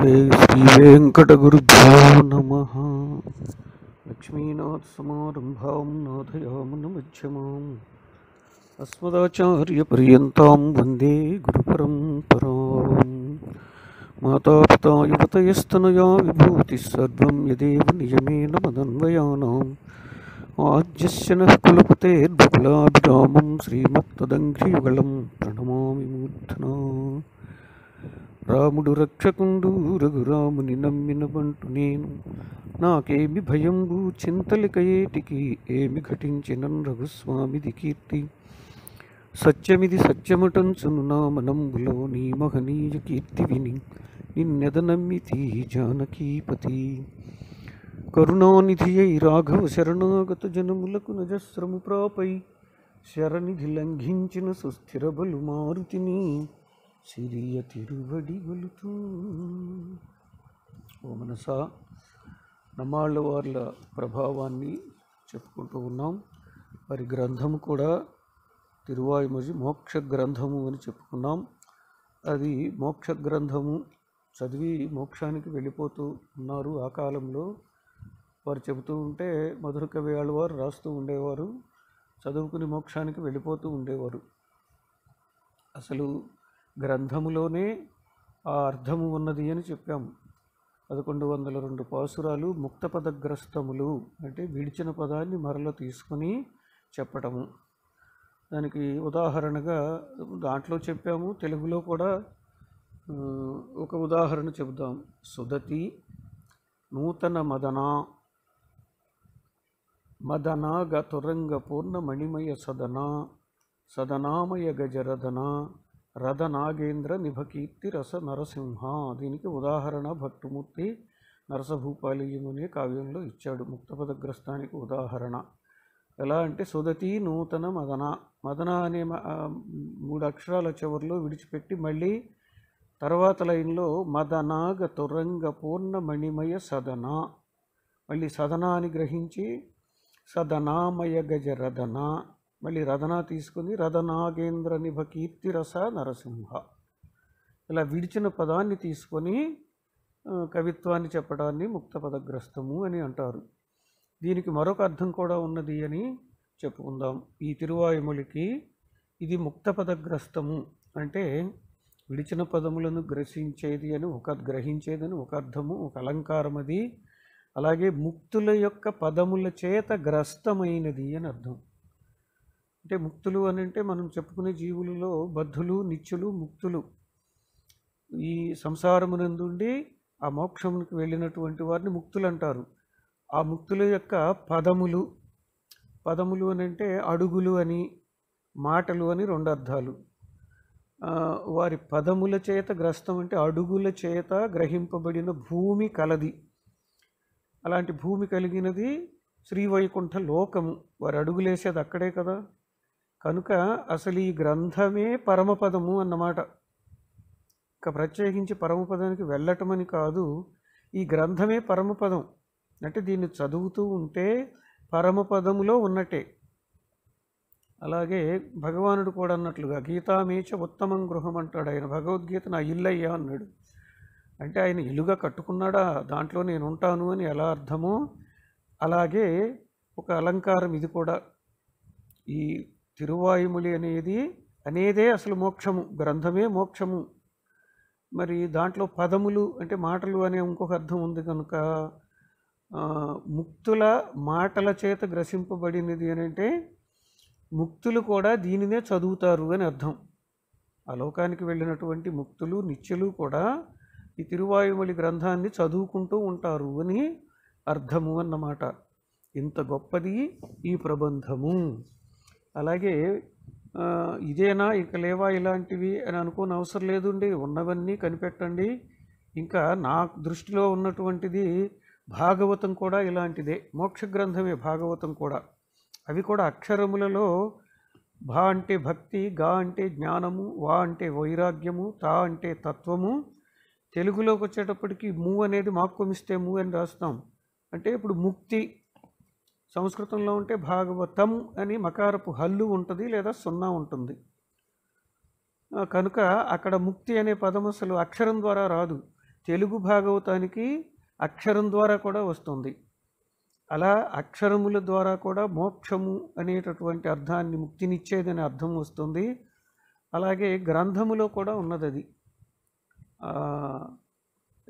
శ్రీ వెంకట శ్రీవేంకటగురుభ్యో నమ లక్ష్మీనాథ్ సమారంభాం అస్మదాచార్య పర్యంతం వందే గురు పరంపరా యువతయస్తనయా విభూతి సర్వం యదేవ నియమేన మదన్వయానాం ఆజ్యస్యన కులపతేర్భుకులాభిరామం శ్రీమత్తదంఘ్రియుగళం ప్రణమామి మూర్ధనా రాముడు రక్షకుండు రఘురాముని నమ్మిన వంటు నేను నాకేమి భయంబు చింతలిక ఏటికి ఏమి ఘటించినన్ రఘుస్వామిది కీర్తి సత్యమిది సత్యమటంచును నా మనంబులో నీ మహనీయ కీర్తి విని నిన్నెద నమ్మితి జానకీపతి కరుణానిధి అయి రాఘవ శరణాగత జనములకు నజస్రము ప్రాపై శరణిధి లంఘించిన సుస్థిర బలు మారుతిని సిరియ వెళుతూ ఓ మనస నమాళ్ళ వార్ల ప్రభావాన్ని చెప్పుకుంటూ ఉన్నాం వారి గ్రంథం కూడా తిరువాయుమజి మోక్ష గ్రంథము అని చెప్పుకున్నాం అది మోక్ష గ్రంథము చదివి మోక్షానికి వెళ్ళిపోతూ ఉన్నారు ఆ కాలంలో వారు చెబుతూ ఉంటే మధుర కవియాళ్ళ వారు రాస్తూ ఉండేవారు చదువుకుని మోక్షానికి వెళ్ళిపోతూ ఉండేవారు అసలు గ్రంథములోనే ఆ అర్థము ఉన్నది అని చెప్పాము పదకొండు వందల రెండు పాసురాలు ముక్తపదగ్రస్తములు అంటే విడిచిన పదాన్ని మరల తీసుకుని చెప్పటము దానికి ఉదాహరణగా దాంట్లో చెప్పాము తెలుగులో కూడా ఒక ఉదాహరణ చెబుదాం సుదతి నూతన మదనా మదనా గతురంగ పూర్ణ మణిమయ సదన సదనామయ గజరదన రథ నాగేంద్ర నిభకీర్తి రస నరసింహ దీనికి ఉదాహరణ భక్తుమూర్తి నరసభూపాలీయం అనే కావ్యంలో ఇచ్చాడు ముక్తపదగ్రస్థానికి ఉదాహరణ ఎలా అంటే సుదతి నూతన మదన మదన అనే మూడు అక్షరాల చివరిలో విడిచిపెట్టి మళ్ళీ తర్వాత లైన్లో మదనాగ తురంగ పూర్ణ మణిమయ సదన మళ్ళీ సదనాన్ని గ్రహించి సదనామయ గజ రదన మళ్ళీ రథన తీసుకుని రథనాగేంద్ర నిభ రస నరసింహ ఇలా విడిచిన పదాన్ని తీసుకొని కవిత్వాన్ని చెప్పడాన్ని ముక్త పదగ్రస్తము అని అంటారు దీనికి మరొక అర్థం కూడా ఉన్నది అని చెప్పుకుందాం ఈ తిరువాయుములకి ఇది ముక్త పదగ్రస్తము అంటే విడిచిన పదములను గ్రసించేది అని ఒక గ్రహించేదని ఒక అర్థము ఒక అలంకారం అది అలాగే ముక్తుల యొక్క పదముల చేత గ్రస్తమైనది అని అర్థం అంటే ముక్తులు అని అంటే మనం చెప్పుకునే జీవులలో బద్ధులు నిత్యులు ముక్తులు ఈ సంసారమునందుండి ఆ మోక్షమునికి వెళ్ళినటువంటి వారిని ముక్తులు అంటారు ఆ ముక్తుల యొక్క పదములు పదములు అని అంటే అడుగులు అని మాటలు అని రెండు అర్థాలు వారి పదముల చేత గ్రస్తం అంటే అడుగుల చేత గ్రహింపబడిన భూమి కలది అలాంటి భూమి కలిగినది శ్రీవైకుంఠ లోకము వారు అడుగులేసేది అక్కడే కదా కనుక అసలు ఈ గ్రంథమే పరమపదము అన్నమాట ఇక ప్రత్యేకించి పరమపదానికి వెళ్ళటం అని కాదు ఈ గ్రంథమే పరమపదం అంటే దీన్ని చదువుతూ ఉంటే పరమపదములో ఉన్నట్టే అలాగే భగవానుడు కూడా అన్నట్లుగా గీతామేచ ఉత్తమం గృహం అంటాడు ఆయన భగవద్గీత నా ఇల్లయ్యా అన్నాడు అంటే ఆయన ఇల్లుగా కట్టుకున్నాడా దాంట్లో నేను ఉంటాను అని ఎలా అర్థమో అలాగే ఒక అలంకారం ఇది కూడా ఈ తిరువాయుములి అనేది అనేదే అసలు మోక్షము గ్రంథమే మోక్షము మరి దాంట్లో పదములు అంటే మాటలు అనే ఇంకొక అర్థం ఉంది కనుక ముక్తుల మాటల చేత గ్రసింపబడినది అని అంటే ముక్తులు కూడా దీనినే చదువుతారు అని అర్థం ఆ లోకానికి వెళ్ళినటువంటి ముక్తులు నిత్యులు కూడా ఈ తిరువాయుమలి గ్రంథాన్ని చదువుకుంటూ ఉంటారు అని అర్థము అన్నమాట ఇంత గొప్పది ఈ ప్రబంధము అలాగే ఇదేనా ఇక లేవా ఇలాంటివి అని అనుకోని అవసరం లేదండి ఉన్నవన్నీ కనిపెట్టండి ఇంకా నా దృష్టిలో ఉన్నటువంటిది భాగవతం కూడా ఇలాంటిదే మోక్ష గ్రంథమే భాగవతం కూడా అవి కూడా అక్షరములలో భా అంటే భక్తి గా అంటే జ్ఞానము వా అంటే వైరాగ్యము తా అంటే తత్వము తెలుగులోకి వచ్చేటప్పటికి మూ అనేది మాకు మిస్తే ము అని రాస్తాం అంటే ఇప్పుడు ముక్తి సంస్కృతంలో ఉంటే భాగవతం అని మకారపు హల్లు ఉంటుంది లేదా సున్నా ఉంటుంది కనుక అక్కడ ముక్తి అనే పదం అసలు అక్షరం ద్వారా రాదు తెలుగు భాగవతానికి అక్షరం ద్వారా కూడా వస్తుంది అలా అక్షరముల ద్వారా కూడా మోక్షము అనేటటువంటి అర్థాన్ని ముక్తినిచ్చేదనే అర్థం వస్తుంది అలాగే గ్రంథములో కూడా ఉన్నది అది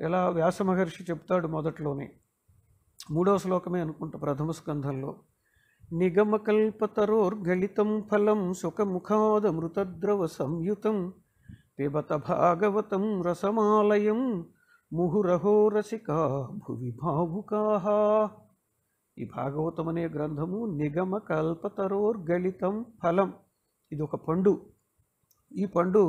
ఎలా వ్యాసమహర్షి చెప్తాడు మొదట్లోనే మూడవ శ్లోకమే అనుకుంటా ప్రథమ స్కంధంలో నిగమకల్పతరోర్గళితం ఫలం సుఖముఖాదమృతద్రవ సంయుతం పిబత భాగవతం రసమాలయం ముహురహో రసికా భువి భావుకా ఈ భాగవతం అనే గ్రంథము నిగమ కల్పతరోర్గళితం ఫలం ఇది ఒక పండు ఈ పండు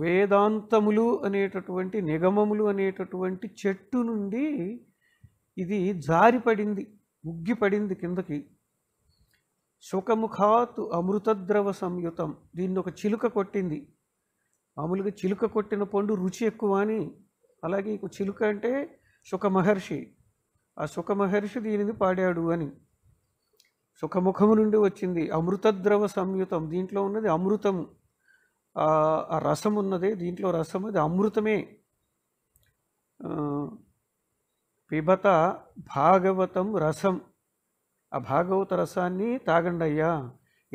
వేదాంతములు అనేటటువంటి నిగమములు అనేటటువంటి చెట్టు నుండి ఇది జారిపడింది ముగ్గిపడింది కిందకి శుకముఖాత్ అమృతద్రవ సంయుతం దీన్ని ఒక చిలుక కొట్టింది మామూలుగా చిలుక కొట్టిన పండు రుచి ఎక్కువ అని అలాగే చిలుక అంటే సుఖమహర్షి ఆ సుఖమహర్షి దీనిని పాడాడు అని సుఖముఖము నుండి వచ్చింది అమృతద్రవ సంయుతం దీంట్లో ఉన్నది అమృతము ఆ రసం ఉన్నదే దీంట్లో రసం అది అమృతమే పిబత భాగవతం రసం ఆ భాగవత రసాన్ని తాగండయ్యా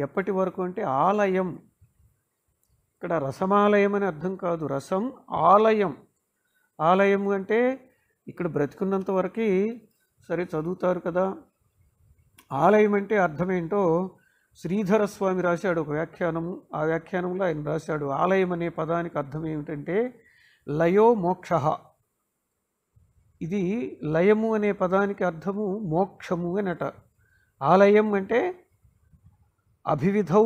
ఎప్పటి వరకు అంటే ఆలయం ఇక్కడ రసమాలయం అని అర్థం కాదు రసం ఆలయం ఆలయం అంటే ఇక్కడ బ్రతికున్నంత వరకు సరే చదువుతారు కదా ఆలయం అంటే అర్థమేంటో శ్రీధర స్వామి రాశాడు ఒక వ్యాఖ్యానము ఆ వ్యాఖ్యానంలో ఆయన రాశాడు ఆలయం అనే పదానికి అర్థం ఏమిటంటే లయో మోక్ష ఇది లయము అనే పదానికి అర్థము మోక్షము అనట ఆలయం అంటే అభివిధౌ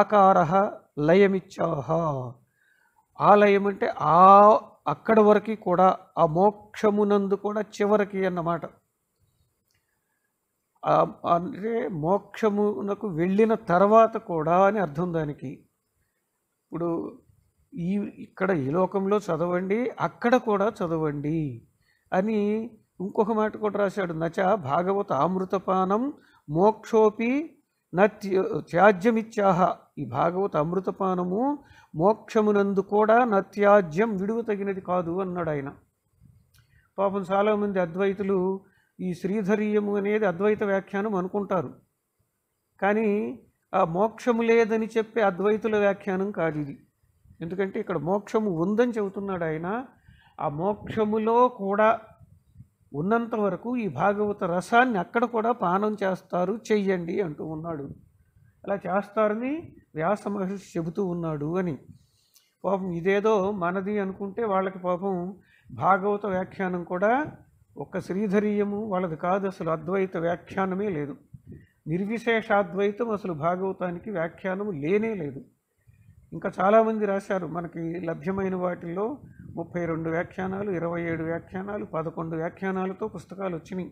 ఆకార లయమిచ్చాహ ఆలయం అంటే ఆ అక్కడ వరకు కూడా ఆ మోక్షమునందు కూడా చివరికి అన్నమాట అంటే మోక్షమునకు వెళ్ళిన తర్వాత కూడా అని అర్థం దానికి ఇప్పుడు ఈ ఇక్కడ ఈ లోకంలో చదవండి అక్కడ కూడా చదవండి అని ఇంకొక మాట కూడా రాశాడు నచ భాగవత అమృతపానం మోక్షోపి నత్యాజ్యమిత్యాహ త్యాజ్యమిత్యాహ ఈ భాగవత అమృతపానము మోక్షమునందు కూడా నత్యాజ్యం విడువ తగినది కాదు అన్నాడు ఆయన పాపం చాలామంది అద్వైతులు ఈ శ్రీధరీయము అనేది అద్వైత వ్యాఖ్యానం అనుకుంటారు కానీ ఆ మోక్షము లేదని చెప్పే అద్వైతుల వ్యాఖ్యానం కాదు ఇది ఎందుకంటే ఇక్కడ మోక్షము ఉందని చెబుతున్నాడు ఆయన ఆ మోక్షములో కూడా ఉన్నంత వరకు ఈ భాగవత రసాన్ని అక్కడ కూడా పానం చేస్తారు చెయ్యండి అంటూ ఉన్నాడు అలా చేస్తారని వ్యాస మహర్షి చెబుతూ ఉన్నాడు అని పాపం ఇదేదో మనది అనుకుంటే వాళ్ళకి పాపం భాగవత వ్యాఖ్యానం కూడా ఒక్క శ్రీధరీయము వాళ్ళది కాదు అసలు అద్వైత వ్యాఖ్యానమే లేదు నిర్విశేషాద్వైతం అసలు భాగవతానికి వ్యాఖ్యానము లేనే లేదు ఇంకా చాలామంది రాశారు మనకి లభ్యమైన వాటిల్లో ముప్పై రెండు వ్యాఖ్యానాలు ఇరవై ఏడు వ్యాఖ్యానాలు పదకొండు వ్యాఖ్యానాలతో పుస్తకాలు వచ్చినాయి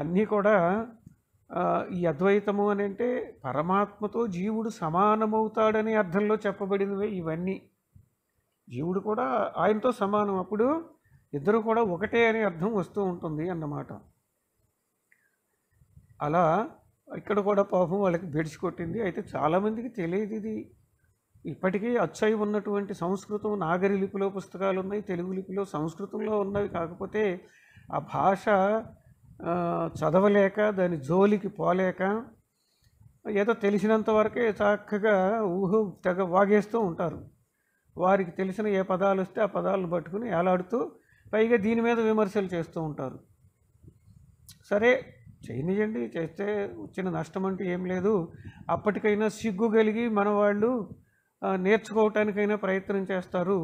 అన్నీ కూడా ఈ అద్వైతము అని అంటే పరమాత్మతో జీవుడు సమానమవుతాడనే అర్థంలో చెప్పబడినవే ఇవన్నీ జీవుడు కూడా ఆయనతో సమానం అప్పుడు ఇద్దరు కూడా ఒకటే అనే అర్థం వస్తూ ఉంటుంది అన్నమాట అలా ఇక్కడ కూడా పాపం వాళ్ళకి బెడిచి కొట్టింది అయితే చాలామందికి తెలియదు ఇది ఇప్పటికీ అచ్చయి ఉన్నటువంటి సంస్కృతం నాగరి లిపిలో పుస్తకాలు ఉన్నాయి తెలుగు లిపిలో సంస్కృతంలో ఉన్నవి కాకపోతే ఆ భాష చదవలేక దాని జోలికి పోలేక ఏదో తెలిసినంత వరకే చక్కగా ఊహ తెగ వాగేస్తూ ఉంటారు వారికి తెలిసిన ఏ పదాలు వస్తే ఆ పదాలను పట్టుకుని ఏలాడుతూ పైగా దీని మీద విమర్శలు చేస్తూ ఉంటారు సరే చేయనియండి చేస్తే వచ్చిన నష్టం అంటూ ఏం లేదు అప్పటికైనా సిగ్గు కలిగి మన వాళ్ళు నేర్చుకోవటానికైనా ప్రయత్నం చేస్తారు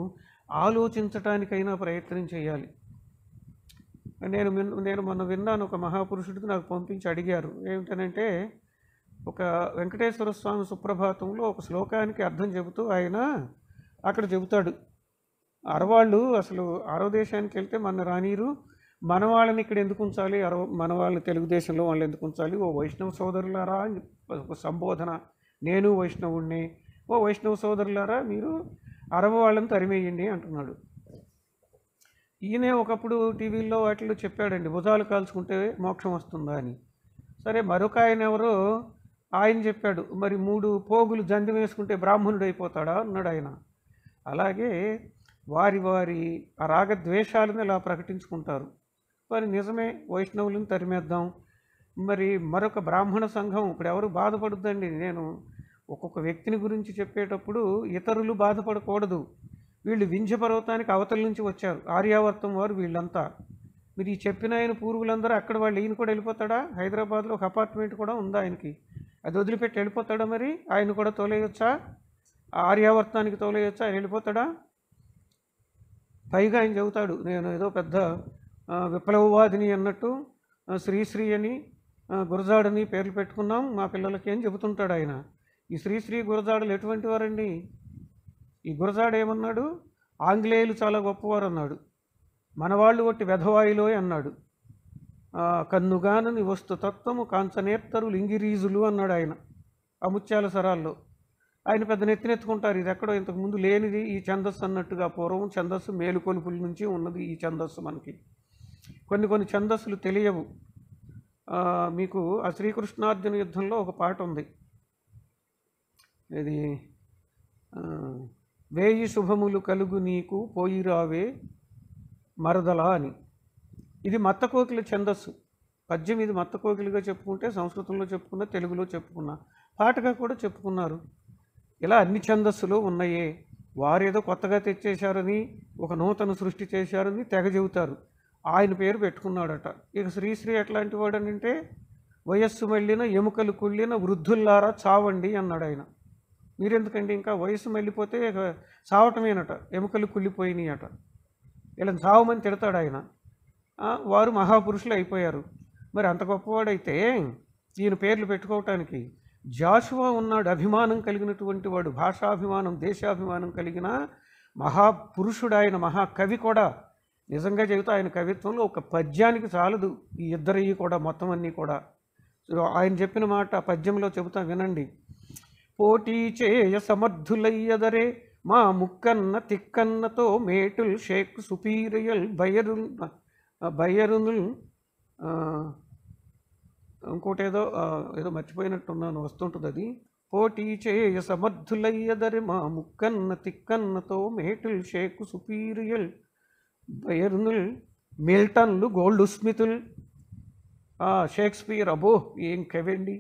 ఆలోచించటానికైనా ప్రయత్నం చేయాలి నేను నేను మొన్న విన్నాను ఒక మహాపురుషుడికి నాకు పంపించి అడిగారు ఏమిటనంటే ఒక వెంకటేశ్వర స్వామి సుప్రభాతంలో ఒక శ్లోకానికి అర్థం చెబుతూ ఆయన అక్కడ చెబుతాడు అరవాళ్ళు అసలు ఆరో దేశానికి వెళ్తే మన రానీరు మన వాళ్ళని ఇక్కడ ఎందుకు ఉంచాలి అరవ మన వాళ్ళని తెలుగుదేశంలో వాళ్ళు ఎందుకు ఉంచాలి ఓ వైష్ణవ సోదరులారా ఒక సంబోధన నేను వైష్ణవుణ్ణి ఓ వైష్ణవ సోదరులారా మీరు అరవ వాళ్ళని తరిమేయండి అంటున్నాడు ఈయనే ఒకప్పుడు టీవీల్లో వాటిలో చెప్పాడండి భుజాలు కాల్చుకుంటే మోక్షం వస్తుందా అని సరే మరొక ఆయన ఎవరో ఆయన చెప్పాడు మరి మూడు పోగులు జంధ్యం వేసుకుంటే బ్రాహ్మణుడు అయిపోతాడా అన్నాడు ఆయన అలాగే వారి వారి ఆ రాగద్వేషాలను ఇలా ప్రకటించుకుంటారు మరి నిజమే వైష్ణవులను తరిమేద్దాం మరి మరొక బ్రాహ్మణ సంఘం ఇప్పుడు ఎవరు బాధపడద్దండి నేను ఒక్కొక్క వ్యక్తిని గురించి చెప్పేటప్పుడు ఇతరులు బాధపడకూడదు వీళ్ళు వింజ పర్వతానికి అవతల నుంచి వచ్చారు ఆర్యావర్తం వారు వీళ్ళంతా మీరు ఈ చెప్పిన ఆయన పూర్వులందరూ అక్కడ వాళ్ళు ఈయన కూడా వెళ్ళిపోతాడా హైదరాబాద్లో ఒక అపార్ట్మెంట్ కూడా ఉందా ఆయనకి అది వదిలిపెట్టి వెళ్ళిపోతాడా మరి ఆయన కూడా తోలేయొచ్చా ఆర్యావర్తానికి తోలేయొచ్చా ఆయన వెళ్ళిపోతాడా పైగా ఆయన చెబుతాడు నేను ఏదో పెద్ద విప్లవవాదిని అన్నట్టు శ్రీశ్రీ అని గురజాడని పేర్లు పెట్టుకున్నాం మా పిల్లలకి ఏం చెబుతుంటాడు ఆయన ఈ శ్రీశ్రీ గురజాడలు ఎటువంటి వారండి ఈ గురజాడ ఏమన్నాడు ఆంగ్లేయులు చాలా గొప్పవారు అన్నాడు మనవాళ్ళు ఒట్టి వెధవాయిలో అన్నాడు కన్నుగానని వస్తు తత్వము కాంచనేత్తరు లింగిరీజులు అన్నాడు ఆయన అముత్యాల సరాల్లో ఆయన పెద్ద నెత్తినెత్తుకుంటారు ఇది ఎక్కడో ఇంతకుముందు లేనిది ఈ ఛందస్సు అన్నట్టుగా పూర్వం ఛందస్సు మేలుకొలుపుల నుంచి ఉన్నది ఈ ఛందస్సు మనకి కొన్ని కొన్ని ఛందస్సులు తెలియవు మీకు ఆ శ్రీకృష్ణార్జున యుద్ధంలో ఒక పాట ఉంది ఇది వేయి శుభములు కలుగు నీకు పోయిరావే మరదలా అని ఇది మత్తకోకిల ఛందస్సు పద్యం ఇది మత్తకోకిలుగా చెప్పుకుంటే సంస్కృతంలో చెప్పుకున్నా తెలుగులో చెప్పుకున్నా పాటగా కూడా చెప్పుకున్నారు ఇలా అన్ని ఛందస్సులు ఉన్నాయి వారేదో కొత్తగా తెచ్చేశారని ఒక నూతన సృష్టి చేశారని తెగ చెబుతారు ఆయన పేరు పెట్టుకున్నాడట ఇక శ్రీశ్రీ ఎట్లాంటి వాడనంటే వయస్సు మళ్ళిన ఎముకలు కుళ్ళిన వృద్ధుల్లారా చావండి అన్నాడు ఆయన మీరెందుకండి ఇంకా వయసు మళ్ళిపోతే చావటమేనట ఎముకలు కుళ్ళిపోయినాయి అట ఇలా చావమని తిడతాడు ఆయన వారు మహాపురుషులు అయిపోయారు మరి అంత గొప్పవాడైతే ఈయన పేర్లు పెట్టుకోవటానికి జాషువా ఉన్నాడు అభిమానం కలిగినటువంటి వాడు భాషాభిమానం దేశాభిమానం కలిగిన మహాపురుషుడు ఆయన మహాకవి కూడా నిజంగా చెబుతూ ఆయన కవిత్వంలో ఒక పద్యానికి చాలదు ఈ ఇద్దరివి కూడా మొత్తం అన్నీ కూడా ఆయన చెప్పిన మాట పద్యంలో చెబుతా వినండి పోటీ చేయ సమర్థులయ్యదరే మా ముక్కన్న తిక్కన్నతో మేటుల్ షేక్ సుపీరియల్ బయరు బయరునుల్ ఇంకోటి ఏదో ఏదో మర్చిపోయినట్టున్నాను వస్తుంటుంది అది పోటీ చేయ సమర్థులయ్యదరి మా ముక్కన్న తిక్కన్నతో మేటిల్ షేక్ సుపీరియల్ బయర్నుల్ మిల్టన్లు గోల్డ్ స్మితుల్ షేక్స్పియర్ అబో ఏం కవండి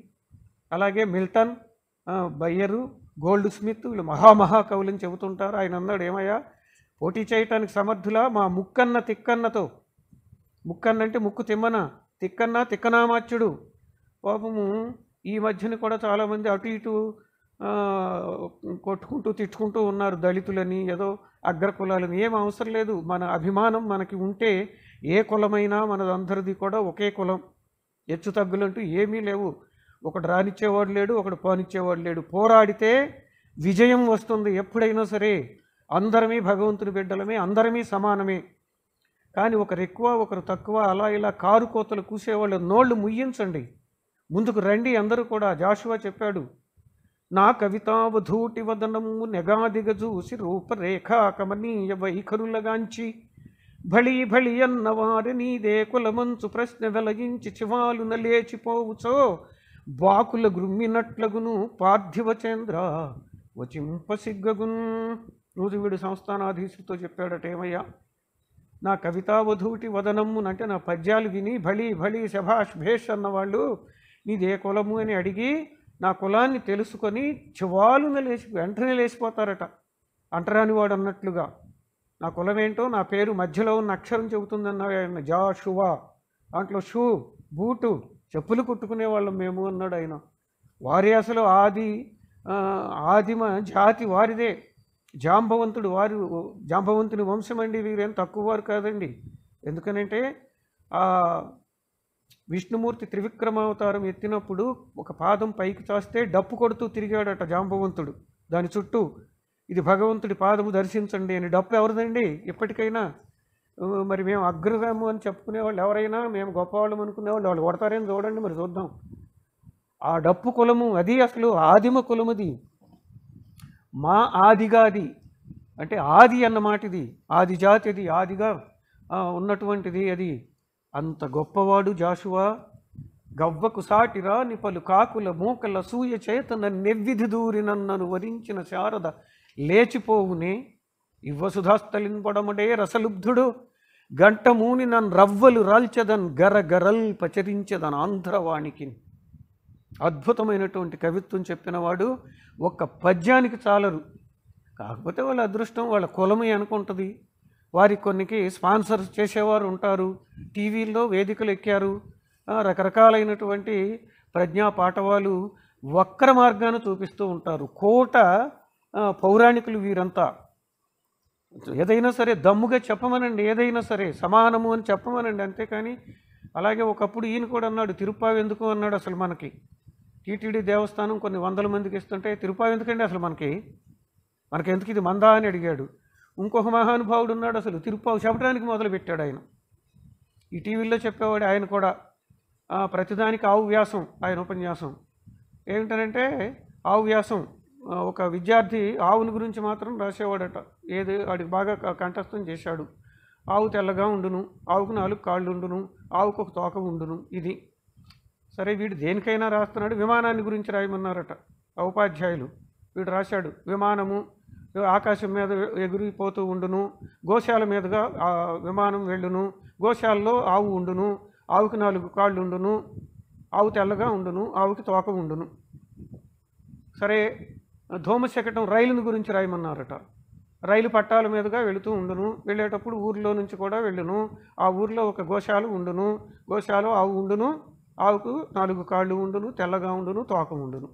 అలాగే మిల్టన్ బయ్యరు గోల్డ్ స్మిత్ వీళ్ళు మహామహాకవులు అని చెబుతుంటారు ఆయన అన్నాడు ఏమయ్యా పోటీ చేయటానికి సమర్థులా మా ముక్కన్న తిక్కన్నతో ముక్కన్న అంటే ముక్కు తిమ్మన తిక్కన్న తిక్కనామాచ్యుడు పాపము ఈ మధ్యన కూడా చాలామంది అటు ఇటు కొట్టుకుంటూ తిట్టుకుంటూ ఉన్నారు దళితులని ఏదో అగ్ర కులాలని ఏం అవసరం లేదు మన అభిమానం మనకి ఉంటే ఏ కులమైనా మనదందరిది కూడా ఒకే కులం హెచ్చు తగ్గులంటూ ఏమీ లేవు ఒకడు రానిచ్చేవాడు లేడు ఒకడు పోనిచ్చేవాడు లేడు పోరాడితే విజయం వస్తుంది ఎప్పుడైనా సరే అందరమీ భగవంతుని బిడ్డలమే అందరమీ సమానమే కానీ ఒకరు ఎక్కువ ఒకరు తక్కువ అలా ఇలా కారు కోతలు కూసేవాళ్ళు నోళ్ళు ముయ్యించండి ముందుకు రండి అందరూ కూడా జాషువా చెప్పాడు నా కవితావధూటి వదనము నెగాదిగజూసి రూపరేఖా కమనీయ వైఖరులగాంచి భళీ భళియన్న వారి నీదే కులమంచు ప్రశ్న వెలగించి చివాలు నలేచిపోవుచో బాకుల గృమ్మినట్లగును పార్థివ చంద్ర రోజు వీడు సంస్థానాధీశుడితో చెప్పాడట ఏమయ్యా నా కవితావధూటి వదనమ్మునంటే నా పద్యాలు విని భళీ భళీ శభాష్ భేష్ అన్నవాళ్ళు ఏ కులము అని అడిగి నా కులాన్ని తెలుసుకొని చివాలున లేచి వెంటనే లేచిపోతారట అంటరాని వాడు అన్నట్లుగా నా కులం ఏంటో నా పేరు మధ్యలో ఉన్న అక్షరం చెబుతుందన్నాడు ఆయన జా షువా దాంట్లో షూ బూటు చెప్పులు కుట్టుకునే వాళ్ళం మేము అన్నాడు ఆయన వారి అసలు ఆది ఆదిమ జాతి వారిదే జాంబవంతుడు వారి జాంబవంతుని వంశం అండి వీరేం తక్కువ వారు కాదండి ఎందుకనంటే విష్ణుమూర్తి త్రివిక్రమావతారం ఎత్తినప్పుడు ఒక పాదం పైకి చాస్తే డప్పు కొడుతూ తిరిగాడట జాంబవంతుడు దాని చుట్టూ ఇది భగవంతుడి పాదము దర్శించండి అని డప్పు ఎవరిదండి ఇప్పటికైనా మరి మేము అగ్రగాము అని చెప్పుకునేవాళ్ళు ఎవరైనా మేము గొప్పవాళ్ళం అనుకునేవాళ్ళు వాళ్ళు కొడతారని చూడండి మరి చూద్దాం ఆ డప్పు కులము అది అసలు ఆదిమ కులముది మా ఆదిగాది అంటే ఆది అన్నమాటిది ఆది జాతిది ఆదిగా ఉన్నటువంటిది అది అంత గొప్పవాడు జాషువా గవ్వకు సాటిరాని పలు కాకుల మూకల సూయ చేతన నెవ్విధి దూరి నన్నను వరించిన శారద లేచిపోవునే ఇవ్వసుధాస్తలింపడమడే రసలుబ్ధుడు గంటమూని నన్ రవ్వలు రాల్చదన్ గరగరల్ పచరించదన్ ఆంధ్రవాణికి అద్భుతమైనటువంటి కవిత్వం చెప్పినవాడు ఒక్క పద్యానికి చాలరు కాకపోతే వాళ్ళ అదృష్టం వాళ్ళ కులమే అనుకుంటుంది వారి కొన్నికి స్పాన్సర్స్ చేసేవారు ఉంటారు టీవీల్లో వేదికలు ఎక్కారు రకరకాలైనటువంటి ప్రజ్ఞా పాఠవాలు వక్ర మార్గాన్ని చూపిస్తూ ఉంటారు కోట పౌరాణికులు వీరంతా ఏదైనా సరే దమ్ముగా చెప్పమనండి ఏదైనా సరే సమానము అని చెప్పమనండి అంతేకాని అలాగే ఒకప్పుడు ఈయన కూడా అన్నాడు తిరుపావి ఎందుకు అన్నాడు అసలు మనకి టీటీడీ దేవస్థానం కొన్ని వందల మందికి ఇస్తుంటే తిరుపావి ఎందుకండి అసలు మనకి మనకి ఎందుకు ఇది మందా అని అడిగాడు ఇంకొక మహానుభావుడు ఉన్నాడు అసలు తిరుపావు చెప్పడానికి మొదలుపెట్టాడు ఆయన ఈ టీవీలో చెప్పేవాడు ఆయన కూడా ప్రతిదానికి ఆవు వ్యాసం ఆయన ఉపన్యాసం ఏమిటనంటే ఆవు వ్యాసం ఒక విద్యార్థి ఆవుని గురించి మాత్రం రాసేవాడట ఏది వాడికి బాగా కంఠస్థం చేశాడు ఆవు తెల్లగా ఉండును ఆవుకు నాలుగు కాళ్ళు ఉండును ఆవుకు ఒక తోక ఉండును ఇది సరే వీడు దేనికైనా రాస్తున్నాడు విమానాన్ని గురించి రాయమన్నారట ఉపాధ్యాయులు వీడు రాశాడు విమానము ఆకాశం మీద ఎగిరిపోతూ ఉండును గోశాల మీదుగా విమానం వెళ్ళును గోశాలలో ఆవు ఉండును ఆవుకి నాలుగు కాళ్ళు ఉండును ఆవు తెల్లగా ఉండును ఆవుకి తోక ఉండును సరే ధూమశకటం రైలుని గురించి రాయమన్నారట రైలు పట్టాల మీదుగా వెళుతూ ఉండును వెళ్ళేటప్పుడు ఊరిలో నుంచి కూడా వెళ్ళును ఆ ఊరిలో ఒక గోశాల ఉండును గోశాల ఆవు ఉండును ఆవుకు నాలుగు కాళ్ళు ఉండును తెల్లగా ఉండును తోక ఉండును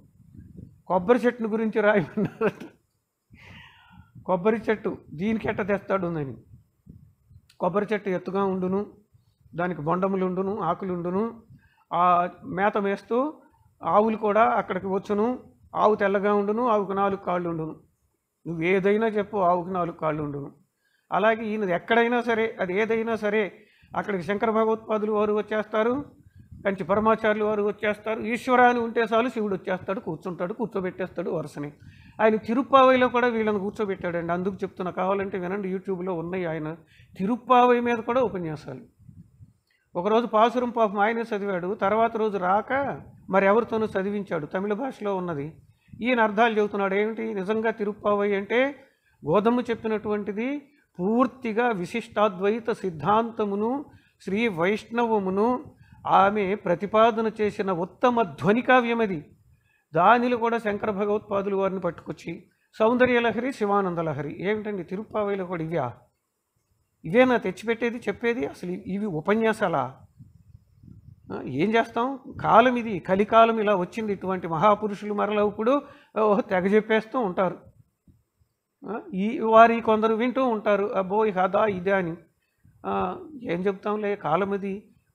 కొబ్బరి చెట్టుని గురించి రాయమన్నారట కొబ్బరి చెట్టు దీనికి ఎట్ట తెస్తాడు నేను కొబ్బరి చెట్టు ఎత్తుగా ఉండును దానికి బొండములు ఉండును ఆకులు ఉండును ఆ మేత వేస్తూ ఆవులు కూడా అక్కడికి వచ్చును ఆవు తెల్లగా ఉండును ఆవుకు నాలుగు కాళ్ళు ఉండును నువ్వు ఏదైనా చెప్పు ఆవుకు నాలుగు కాళ్ళు ఉండును అలాగే ఈయన ఎక్కడైనా సరే అది ఏదైనా సరే అక్కడికి శంకర భగవత్పాదులు వారు వచ్చేస్తారు కంచి పరమాచార్యులు వారు వచ్చేస్తారు ఈశ్వరాన్ని ఉంటే చాలు శివుడు వచ్చేస్తాడు కూర్చుంటాడు కూర్చోబెట్టేస్తాడు వరుసని ఆయన తిరుప్పావైలో కూడా వీళ్ళని కూర్చోబెట్టాడండి అందుకు చెప్తున్నా కావాలంటే వినండి యూట్యూబ్లో ఉన్నాయి ఆయన తిరుప్పావై మీద కూడా ఉపన్యాసాలు ఒకరోజు పాసురం పాపం ఆయనే చదివాడు తర్వాత రోజు రాక మరి ఎవరితోనూ చదివించాడు తమిళ భాషలో ఉన్నది ఈయన అర్థాలు చెబుతున్నాడు ఏమిటి నిజంగా తిరుప్పావై అంటే గోధమ్మ చెప్పినటువంటిది పూర్తిగా విశిష్టాద్వైత సిద్ధాంతమును శ్రీ వైష్ణవమును ఆమె ప్రతిపాదన చేసిన ఉత్తమ ధ్వని కావ్యం అది దానిలో కూడా శంకర భగవత్పాదులు వారిని పట్టుకొచ్చి సౌందర్యలహరి శివానందలహరి ఏమిటండి తిరుప్పావైలో కూడా ఇవ్యా ఇవేనా తెచ్చిపెట్టేది చెప్పేది అసలు ఇవి ఉపన్యాసాలా ఏం చేస్తాం కాలం ఇది కలికాలం ఇలా వచ్చింది ఇటువంటి మహాపురుషులు మరలా తెగ చెప్పేస్తూ ఉంటారు ఈ వారి కొందరు వింటూ ఉంటారు అబ్బో ఇహదా ఇదే అని ఏం చెప్తాంలే కాలం ఇది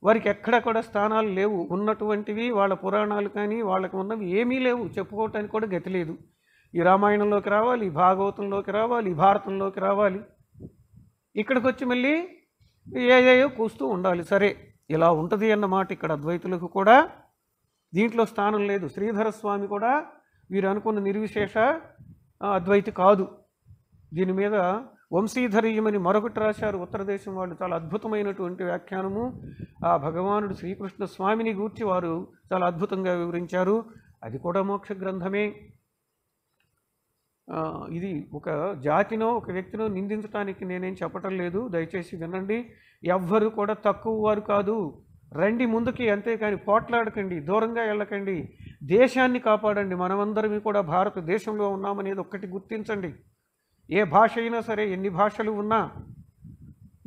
వారికి ఎక్కడ కూడా స్థానాలు లేవు ఉన్నటువంటివి వాళ్ళ పురాణాలు కానీ వాళ్ళకు ఉన్నవి ఏమీ లేవు చెప్పుకోవటానికి కూడా గతి లేదు ఈ రామాయణంలోకి రావాలి భాగవతంలోకి రావాలి ఈ భారతంలోకి రావాలి ఇక్కడికి వచ్చి మళ్ళీ ఏదేయో కూస్తూ ఉండాలి సరే ఇలా ఉంటుంది అన్నమాట ఇక్కడ అద్వైతులకు కూడా దీంట్లో స్థానం లేదు శ్రీధర స్వామి కూడా వీరు అనుకున్న నిర్విశేష అద్వైతి కాదు దీని మీద వంశీధరీయమని మరొకటి రాశారు ఉత్తరదేశం వాళ్ళు చాలా అద్భుతమైనటువంటి వ్యాఖ్యానము ఆ భగవానుడు శ్రీకృష్ణ స్వామిని గూర్చి వారు చాలా అద్భుతంగా వివరించారు అది కూడా మోక్ష గ్రంథమే ఇది ఒక జాతినో ఒక వ్యక్తినో నిందించడానికి నేనేం చెప్పటం లేదు దయచేసి వినండి ఎవ్వరు కూడా తక్కువ వారు కాదు రండి ముందుకి అంతేకాని పోట్లాడకండి దూరంగా వెళ్ళకండి దేశాన్ని కాపాడండి మనమందరమీ కూడా భారతదేశంలో ఉన్నామనేది ఒక్కటి గుర్తించండి ఏ భాష అయినా సరే ఎన్ని భాషలు ఉన్నా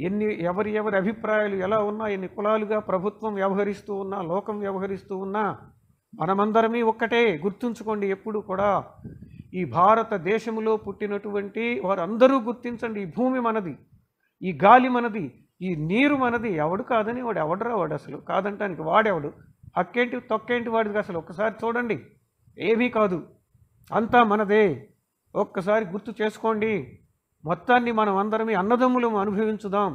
ఎన్ని ఎవరి ఎవరి అభిప్రాయాలు ఎలా ఉన్నా ఎన్ని కులాలుగా ప్రభుత్వం వ్యవహరిస్తూ ఉన్నా లోకం వ్యవహరిస్తూ ఉన్నా మనమందరమీ ఒక్కటే గుర్తుంచుకోండి ఎప్పుడు కూడా ఈ భారతదేశంలో పుట్టినటువంటి వారందరూ గుర్తించండి ఈ భూమి మనది ఈ గాలి మనది ఈ నీరు మనది ఎవడు కాదని వాడు ఎవడరా వాడు అసలు కాదంటానికి వాడెవడు హక్కేంటి తొక్కేంటి వాడిది అసలు ఒకసారి చూడండి ఏమీ కాదు అంతా మనదే ఒక్కసారి గుర్తు చేసుకోండి మొత్తాన్ని మనం అందరమే అన్నదమ్ములం అనుభవించుదాం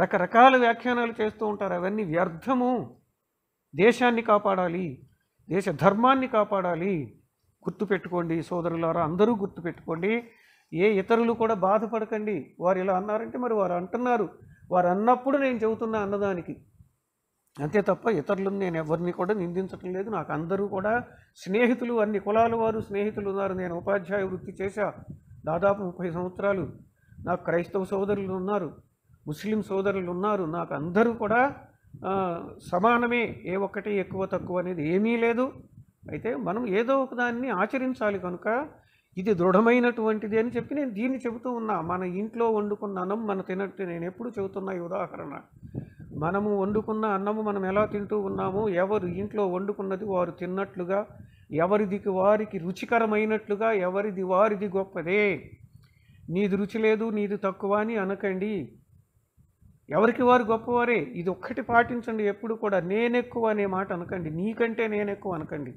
రకరకాల వ్యాఖ్యానాలు చేస్తూ ఉంటారు అవన్నీ వ్యర్థము దేశాన్ని కాపాడాలి దేశ ధర్మాన్ని కాపాడాలి గుర్తుపెట్టుకోండి సోదరులారా అందరూ గుర్తుపెట్టుకోండి ఏ ఇతరులు కూడా బాధపడకండి వారు ఇలా అన్నారంటే మరి వారు అంటున్నారు వారు అన్నప్పుడు నేను చెబుతున్నా అన్నదానికి అంతే తప్ప ఇతరులను నేను ఎవరిని కూడా నిందించటం లేదు నాకు అందరూ కూడా స్నేహితులు అన్ని కులాల వారు స్నేహితులు ఉన్నారు నేను ఉపాధ్యాయ వృత్తి చేశా దాదాపు ముప్పై సంవత్సరాలు నాకు క్రైస్తవ సోదరులు ఉన్నారు ముస్లిం సోదరులు ఉన్నారు నాకు అందరూ కూడా సమానమే ఏ ఒక్కటి ఎక్కువ తక్కువ అనేది ఏమీ లేదు అయితే మనం ఏదో ఒక దాన్ని ఆచరించాలి కనుక ఇది దృఢమైనటువంటిది అని చెప్పి నేను దీన్ని చెబుతూ ఉన్నా మన ఇంట్లో వండుకున్న అన్నం మన తినట్టు నేను ఎప్పుడు చెబుతున్నా ఈ ఉదాహరణ మనము వండుకున్న అన్నము మనం ఎలా తింటూ ఉన్నామో ఎవరు ఇంట్లో వండుకున్నది వారు తిన్నట్లుగా ఎవరిదికి వారికి రుచికరమైనట్లుగా ఎవరిది వారిది గొప్పదే నీది రుచి లేదు నీది తక్కువ అని అనకండి ఎవరికి వారు గొప్పవారే ఇది ఒక్కటి పాటించండి ఎప్పుడు కూడా నేనెక్కువ అనే మాట అనకండి నీకంటే నేనెక్కువ అనకండి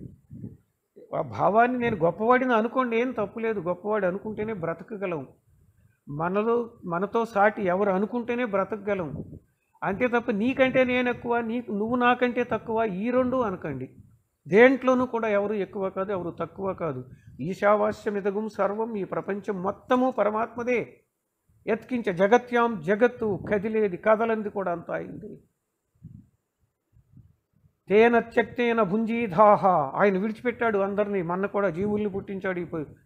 ఆ భావాన్ని నేను గొప్పవాడిని అనుకోండి ఏం తప్పులేదు గొప్పవాడు అనుకుంటేనే బ్రతకగలం మనలో మనతో సాటి ఎవరు అనుకుంటేనే బ్రతకగలం అంతే తప్ప నీకంటే నేను ఎక్కువ నీ నువ్వు నాకంటే తక్కువ ఈ రెండు అనకండి దేంట్లోనూ కూడా ఎవరు ఎక్కువ కాదు ఎవరు తక్కువ కాదు ఈశావాస్యం ఇదగుం సర్వం ఈ ప్రపంచం మొత్తము పరమాత్మదే ఎత్కించ జగత్యాం జగత్తు కదిలేది కదలంది కూడా అంత అయింది తేన త్యక్తేన భుంజీధాహ ఆయన విడిచిపెట్టాడు అందరినీ మన కూడా జీవుల్ని పుట్టించాడు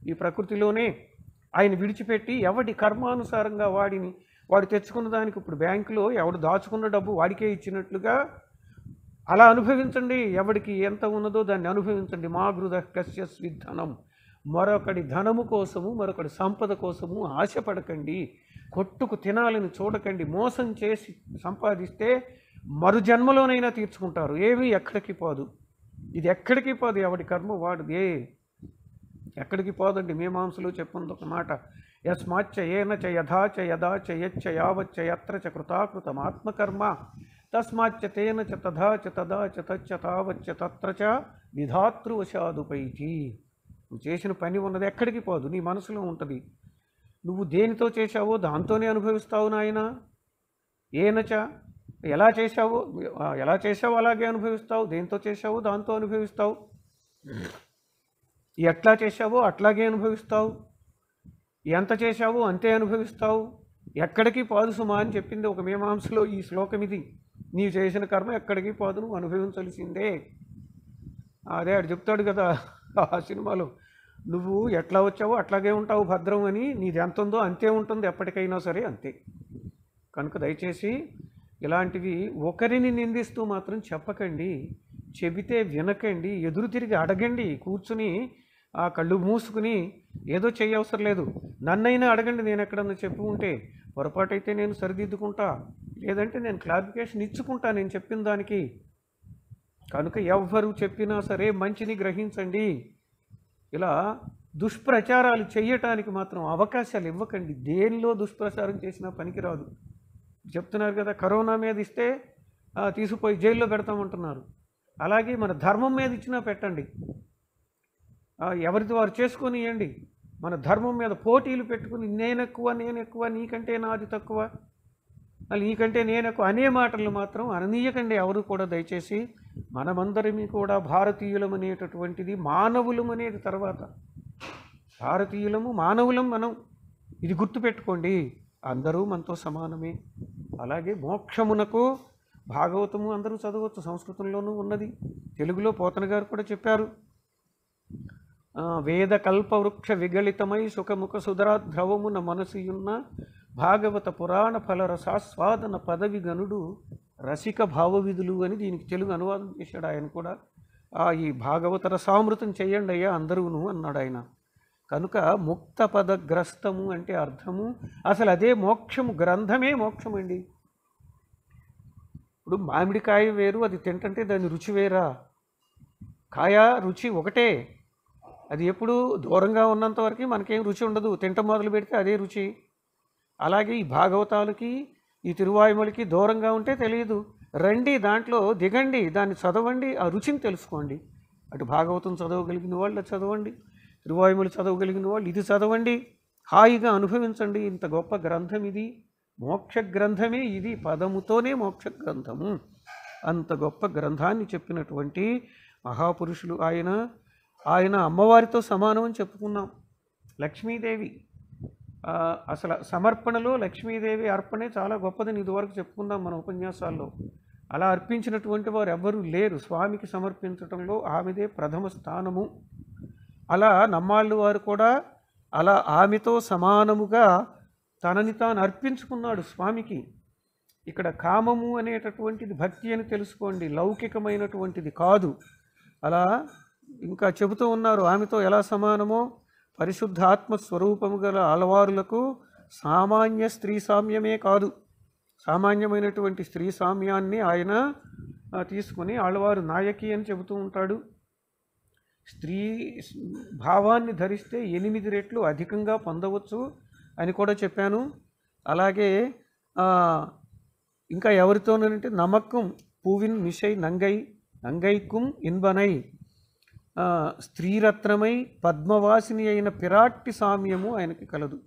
ఈ ప్రకృతిలోనే ఆయన విడిచిపెట్టి ఎవడి కర్మానుసారంగా వాడిని వాడు తెచ్చుకున్న దానికి ఇప్పుడు బ్యాంకులో ఎవడు దాచుకున్న డబ్బు వాడికే ఇచ్చినట్లుగా అలా అనుభవించండి ఎవడికి ఎంత ఉన్నదో దాన్ని అనుభవించండి మా గృద కశ్యస్వి ధనం మరొకడి ధనము కోసము మరొకడి సంపద కోసము ఆశపడకండి కొట్టుకు తినాలని చూడకండి మోసం చేసి సంపాదిస్తే మరు జన్మలోనైనా తీర్చుకుంటారు ఏమీ ఎక్కడికి పోదు ఇది ఎక్కడికి పోదు ఎవడి కర్మ వాడిదే ఎక్కడికి పోదండి మాంసలో చెప్పుంది ఒక మాట యస్మాచ్చయేన చ యథా చ యదా యావచ్చ యత్ర చ కృతాకృతమాత్మకర్మ తస్మాచ్చ తేన చ తథా చ తదా చ తచ్చ తావచ్చ తత్ర చ విధాతృవశాదుపైచి నువ్వు చేసిన పని ఉన్నది ఎక్కడికి పోదు నీ మనసులో ఉంటుంది నువ్వు దేనితో చేశావో దాంతోనే అనుభవిస్తావు నాయన ఏనచ ఎలా చేశావో ఎలా చేశావు అలాగే అనుభవిస్తావు దేంతో చేశావో దాంతో అనుభవిస్తావు ఎట్లా చేశావో అట్లాగే అనుభవిస్తావు ఎంత చేశావు అంతే అనుభవిస్తావు ఎక్కడికి పాదు సుమా అని చెప్పింది ఒక మీమాంసలో ఈ శ్లోకం ఇది నీవు చేసిన కర్మ ఎక్కడికి పాదు నువ్వు అనుభవించాల్సిందే అదే ఆడు చెప్తాడు కదా ఆ సినిమాలో నువ్వు ఎట్లా వచ్చావో అట్లాగే ఉంటావు భద్రం అని నీది ఎంత ఉందో అంతే ఉంటుంది ఎప్పటికైనా సరే అంతే కనుక దయచేసి ఇలాంటివి ఒకరిని నిందిస్తూ మాత్రం చెప్పకండి చెబితే వినకండి ఎదురు తిరిగి అడగండి కూర్చుని ఆ కళ్ళు మూసుకుని ఏదో చేయవసరం లేదు నన్నైనా అడగండి నేను ఎక్కడన్నా చెప్పు ఉంటే పొరపాటైతే నేను సరిదిద్దుకుంటా లేదంటే నేను క్లారిఫికేషన్ ఇచ్చుకుంటా నేను చెప్పిన దానికి కనుక ఎవ్వరు చెప్పినా సరే మంచిని గ్రహించండి ఇలా దుష్ప్రచారాలు చేయటానికి మాత్రం అవకాశాలు ఇవ్వకండి దేనిలో దుష్ప్రచారం చేసినా పనికిరాదు చెప్తున్నారు కదా కరోనా మీద ఇస్తే తీసుకుపోయి జైల్లో పెడతామంటున్నారు అలాగే మన ధర్మం మీద ఇచ్చినా పెట్టండి ఎవరిది వారు చేసుకొనియండి మన ధర్మం మీద పోటీలు పెట్టుకుని నేను ఎక్కువ నేను ఎక్కువ నీకంటే నాది తక్కువ మళ్ళీ నీకంటే నేను ఎక్కువ అనే మాటలు మాత్రం అననీయకండి ఎవరు కూడా దయచేసి మనమందరమీ కూడా భారతీయులం అనేటటువంటిది మానవులం అనేది తర్వాత భారతీయులము మానవులం మనం ఇది గుర్తుపెట్టుకోండి అందరూ మనతో సమానమే అలాగే మోక్షమునకు భాగవతము అందరూ చదవచ్చు సంస్కృతంలోనూ ఉన్నది తెలుగులో పోతన గారు కూడా చెప్పారు వేదకల్పవృక్ష విగళితమై సుఖముఖ సుధరాధ్రవమున మనసియున్న భాగవత పురాణ ఫలరసాస్వాదన పదవి గనుడు రసిక భావవిధులు అని దీనికి తెలుగు అనువాదం చేశాడు ఆయన కూడా ఈ భాగవత రసామృతం చెయ్యండి అయ్యా అందరూను అన్నాడు ఆయన కనుక ముక్త పదగ్రస్తము అంటే అర్థము అసలు అదే మోక్షము గ్రంథమే మోక్షమండి ఇప్పుడు మామిడికాయ వేరు అది తింటంటే దాని రుచి వేరా కాయ రుచి ఒకటే అది ఎప్పుడు దూరంగా ఉన్నంత వరకు మనకేం రుచి ఉండదు తింటం మొదలు పెడితే అదే రుచి అలాగే ఈ భాగవతాలకి ఈ తిరువాయుమలకి దూరంగా ఉంటే తెలియదు రండి దాంట్లో దిగండి దాన్ని చదవండి ఆ రుచిని తెలుసుకోండి అటు భాగవతం చదవగలిగిన వాళ్ళు చదవండి తిరువాయుమలు చదవగలిగిన వాళ్ళు ఇది చదవండి హాయిగా అనుభవించండి ఇంత గొప్ప గ్రంథం ఇది మోక్ష గ్రంథమే ఇది పదముతోనే మోక్ష గ్రంథము అంత గొప్ప గ్రంథాన్ని చెప్పినటువంటి మహాపురుషులు ఆయన ఆయన అమ్మవారితో సమానం అని చెప్పుకున్నాం లక్ష్మీదేవి అసలు సమర్పణలో లక్ష్మీదేవి అర్పణే చాలా గొప్పదని ఇదివరకు చెప్పుకుందాం మన ఉపన్యాసాల్లో అలా అర్పించినటువంటి వారు ఎవ్వరూ లేరు స్వామికి సమర్పించడంలో ఆమెదే ప్రథమ స్థానము అలా నమ్మాళ్ళు వారు కూడా అలా ఆమెతో సమానముగా తనని తాను అర్పించుకున్నాడు స్వామికి ఇక్కడ కామము అనేటటువంటిది భక్తి అని తెలుసుకోండి లౌకికమైనటువంటిది కాదు అలా ఇంకా చెబుతూ ఉన్నారు ఆమెతో ఎలా సమానమో పరిశుద్ధాత్మ స్వరూపము గల అలవారులకు సామాన్య స్త్రీ సామ్యమే కాదు సామాన్యమైనటువంటి స్త్రీ సామ్యాన్ని ఆయన తీసుకుని ఆళ్ళవారు నాయకి అని చెబుతూ ఉంటాడు స్త్రీ భావాన్ని ధరిస్తే ఎనిమిది రెట్లు అధికంగా పొందవచ్చు అని కూడా చెప్పాను అలాగే ఇంకా ఎవరితోనంటే నమ్మకం పూవిన్ మిషై నంగై నంగైకుం ఇన్బనై స్త్రీరత్నమై పద్మవాసిని అయిన పిరాట్టి సామ్యము ఆయనకి కలదు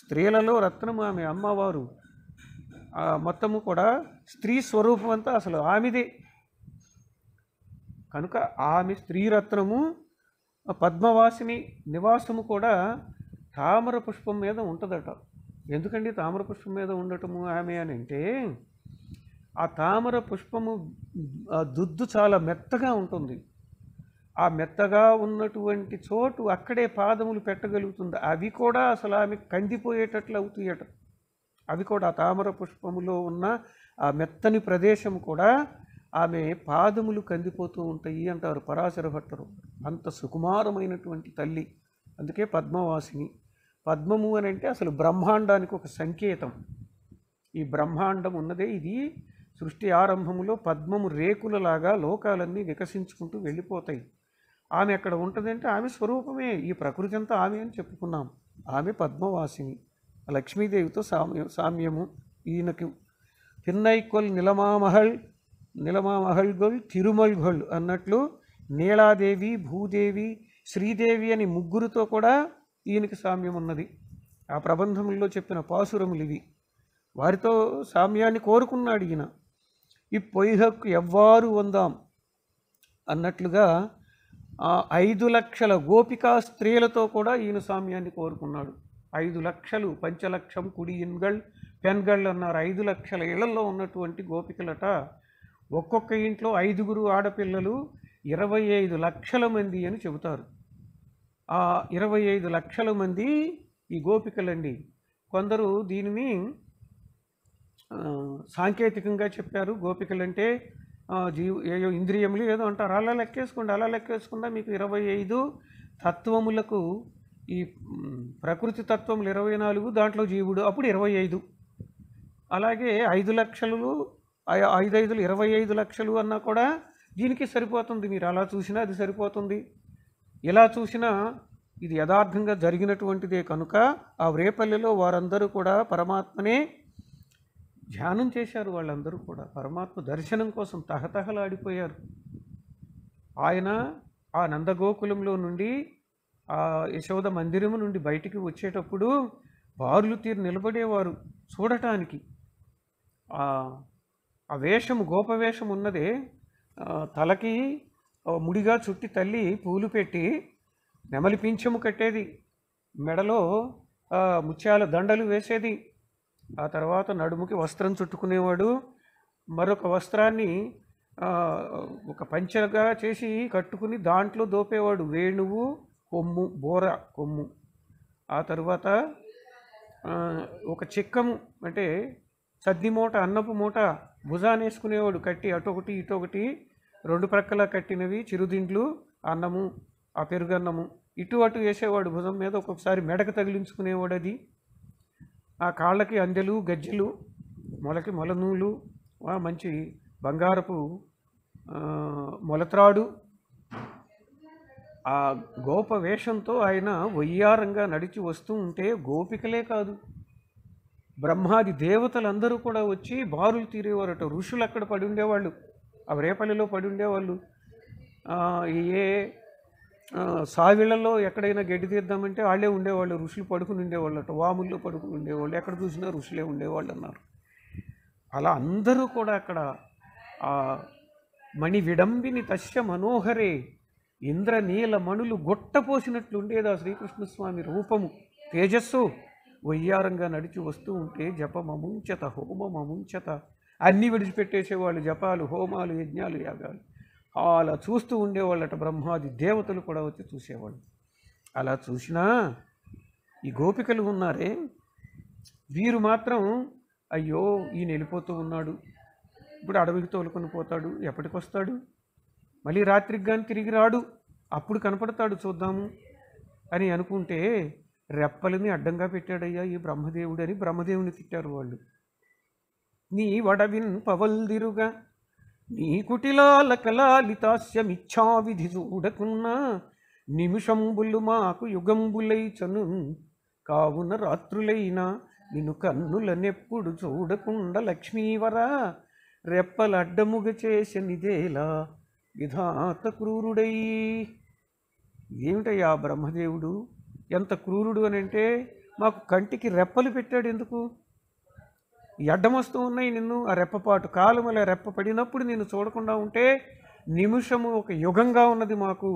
స్త్రీలలో రత్నం ఆమె అమ్మవారు మొత్తము కూడా స్త్రీ స్వరూపం అంతా అసలు ఆమెదే కనుక ఆమె స్త్రీరత్నము పద్మవాసిని నివాసము కూడా తామర పుష్పం మీద ఉంటుందట ఎందుకండి తామర పుష్పం మీద ఉండటము ఆమె అని అంటే ఆ తామర పుష్పము దుద్దు చాలా మెత్తగా ఉంటుంది ఆ మెత్తగా ఉన్నటువంటి చోటు అక్కడే పాదములు పెట్టగలుగుతుంది అవి కూడా అసలు ఆమె కందిపోయేటట్లు అవుతాయట అవి కూడా తామర పుష్పములో ఉన్న ఆ మెత్తని ప్రదేశం కూడా ఆమె పాదములు కందిపోతూ ఉంటాయి అంటారు పరాశర భట్టరు అంత సుకుమారమైనటువంటి తల్లి అందుకే పద్మవాసిని పద్మము అని అంటే అసలు బ్రహ్మాండానికి ఒక సంకేతం ఈ బ్రహ్మాండం ఉన్నదే ఇది సృష్టి ఆరంభములో పద్మము రేకులలాగా లోకాలన్నీ వికసించుకుంటూ వెళ్ళిపోతాయి ఆమె అక్కడ ఉంటుందంటే ఆమె స్వరూపమే ఈ ప్రకృతి అంతా ఆమె అని చెప్పుకున్నాం ఆమె పద్మవాసిని లక్ష్మీదేవితో సామ్య సామ్యము ఈయనకి తిన్నైకొల్ నిలమామహల్ నిలమామహల్ తిరుమల్ గొల్ అన్నట్లు నీలాదేవి భూదేవి శ్రీదేవి అని ముగ్గురితో కూడా ఈయనకి సామ్యం ఉన్నది ఆ ప్రబంధంలో చెప్పిన పాసురములు ఇవి వారితో సామ్యాన్ని కోరుకున్నాడు ఈయన ఈ పొయ్యకు ఎవ్వారు వందాం అన్నట్లుగా ఆ ఐదు లక్షల గోపికా స్త్రీలతో కూడా ఈయన సామ్యాన్ని కోరుకున్నాడు ఐదు లక్షలు పంచలక్షం కుడి ఇన్గళ్ పెన్గళ్ళు అన్నారు ఐదు లక్షల ఇళ్లలో ఉన్నటువంటి గోపికలట ఒక్కొక్క ఇంట్లో ఐదుగురు ఆడపిల్లలు ఇరవై ఐదు లక్షల మంది అని చెబుతారు ఆ ఇరవై ఐదు లక్షల మంది ఈ గోపికలండి కొందరు దీనిని సాంకేతికంగా చెప్పారు గోపికలంటే జీవ ఏయో ఇంద్రియములు ఏదో అంటారు అలా లెక్కేసుకోండి అలా లెక్కేసుకున్నా మీకు ఇరవై ఐదు తత్వములకు ఈ ప్రకృతి తత్వములు ఇరవై నాలుగు దాంట్లో జీవుడు అప్పుడు ఇరవై ఐదు అలాగే ఐదు లక్షలు ఐదు ఐదులు ఇరవై ఐదు లక్షలు అన్నా కూడా దీనికి సరిపోతుంది మీరు అలా చూసినా అది సరిపోతుంది ఇలా చూసినా ఇది యథార్థంగా జరిగినటువంటిదే కనుక ఆ రేపల్లెలో వారందరూ కూడా పరమాత్మనే ధ్యానం చేశారు వాళ్ళందరూ కూడా పరమాత్మ దర్శనం కోసం తహతహలాడిపోయారు ఆయన ఆ నందగోకులంలో నుండి ఆ యశోద మందిరము నుండి బయటికి వచ్చేటప్పుడు బారులు తీరు నిలబడేవారు చూడటానికి ఆ వేషము గోపవేషం ఉన్నదే తలకి ముడిగా చుట్టి తల్లి పూలు పెట్టి నెమలి పింఛము కట్టేది మెడలో ముత్యాల దండలు వేసేది ఆ తర్వాత నడుముకి వస్త్రం చుట్టుకునేవాడు మరొక వస్త్రాన్ని ఒక పంచగా చేసి కట్టుకుని దాంట్లో దోపేవాడు వేణువు కొమ్ము బోర కొమ్ము ఆ తర్వాత ఒక చిక్కము అంటే సద్ది మూట అన్నపు మూట భుజానేసుకునేవాడు కట్టి అటొకటి ఇటొకటి రెండు ప్రక్కల కట్టినవి చిరుదిండ్లు అన్నము ఆ పెరుగన్నము ఇటు అటు వేసేవాడు భుజం మీద ఒక్కొక్కసారి మెడక తగిలించుకునేవాడు అది ఆ కాళ్ళకి అందెలు గజ్జెలు మొలకి మొలనూలు మంచి బంగారపు మొలత్రాడు ఆ గోప వేషంతో ఆయన వయ్యారంగా నడిచి వస్తూ ఉంటే గోపికలే కాదు బ్రహ్మాది దేవతలందరూ కూడా వచ్చి బారులు తీరేవారట ఋషులు అక్కడ పడి ఉండేవాళ్ళు ఆ రేపల్లిలో పడి ఉండేవాళ్ళు ఏ సావిళ్ళలో ఎక్కడైనా గడ్డి తీద్దామంటే వాళ్ళే ఉండేవాళ్ళు ఋషులు పడుకుని ఉండేవాళ్ళట వాముల్లో పడుకుని ఉండేవాళ్ళు ఎక్కడ చూసినా ఋషులే ఉండేవాళ్ళు అన్నారు అలా అందరూ కూడా అక్కడ ఆ మణి విడంబిని తస్య మనోహరే ఇంద్రనీల మణులు గొట్టపోసినట్లు ఆ శ్రీకృష్ణస్వామి రూపము తేజస్సు వయ్యారంగా నడిచి వస్తూ ఉంటే జపమముంచత మముంచత అన్నీ విడిచిపెట్టేసేవాళ్ళు జపాలు హోమాలు యజ్ఞాలు యాగాలు అలా చూస్తూ ఉండేవాళ్ళట బ్రహ్మాది దేవతలు కూడా వచ్చి చూసేవాళ్ళు అలా చూసినా ఈ గోపికలు ఉన్నారే వీరు మాత్రం అయ్యో ఈయన వెళ్ళిపోతూ ఉన్నాడు ఇప్పుడు అడవికి తోలుకొని పోతాడు ఎప్పటికి వస్తాడు మళ్ళీ రాత్రికి కానీ తిరిగి రాడు అప్పుడు కనపడతాడు చూద్దాము అని అనుకుంటే రెప్పలని అడ్డంగా పెట్టాడయ్యా ఈ బ్రహ్మదేవుడు అని బ్రహ్మదేవుని తిట్టారు వాళ్ళు నీ వడవిన్ పవల్దిరుగా నీ కుటిలాల కళాలితాస్యమిచ్చా విధి చూడకున్నా నిమిషంబులు మాకు యుగంబులై చను కావున రాత్రులైనా నిన్ను కన్నులనెప్పుడు చూడకుండా లక్ష్మీవరా రెప్పలడ్డముగ చేసనిదేలా విధాత క్రూరుడై ఏమిటయ్యా బ్రహ్మదేవుడు ఎంత క్రూరుడు అని అంటే మాకు కంటికి రెప్పలు పెట్టాడు ఎందుకు ఎడ్డం వస్తూ ఉన్నాయి నిన్ను ఆ రెప్పపాటు కాలుమల రెప్పపడినప్పుడు నిన్ను చూడకుండా ఉంటే నిమిషము ఒక యుగంగా ఉన్నది మాకు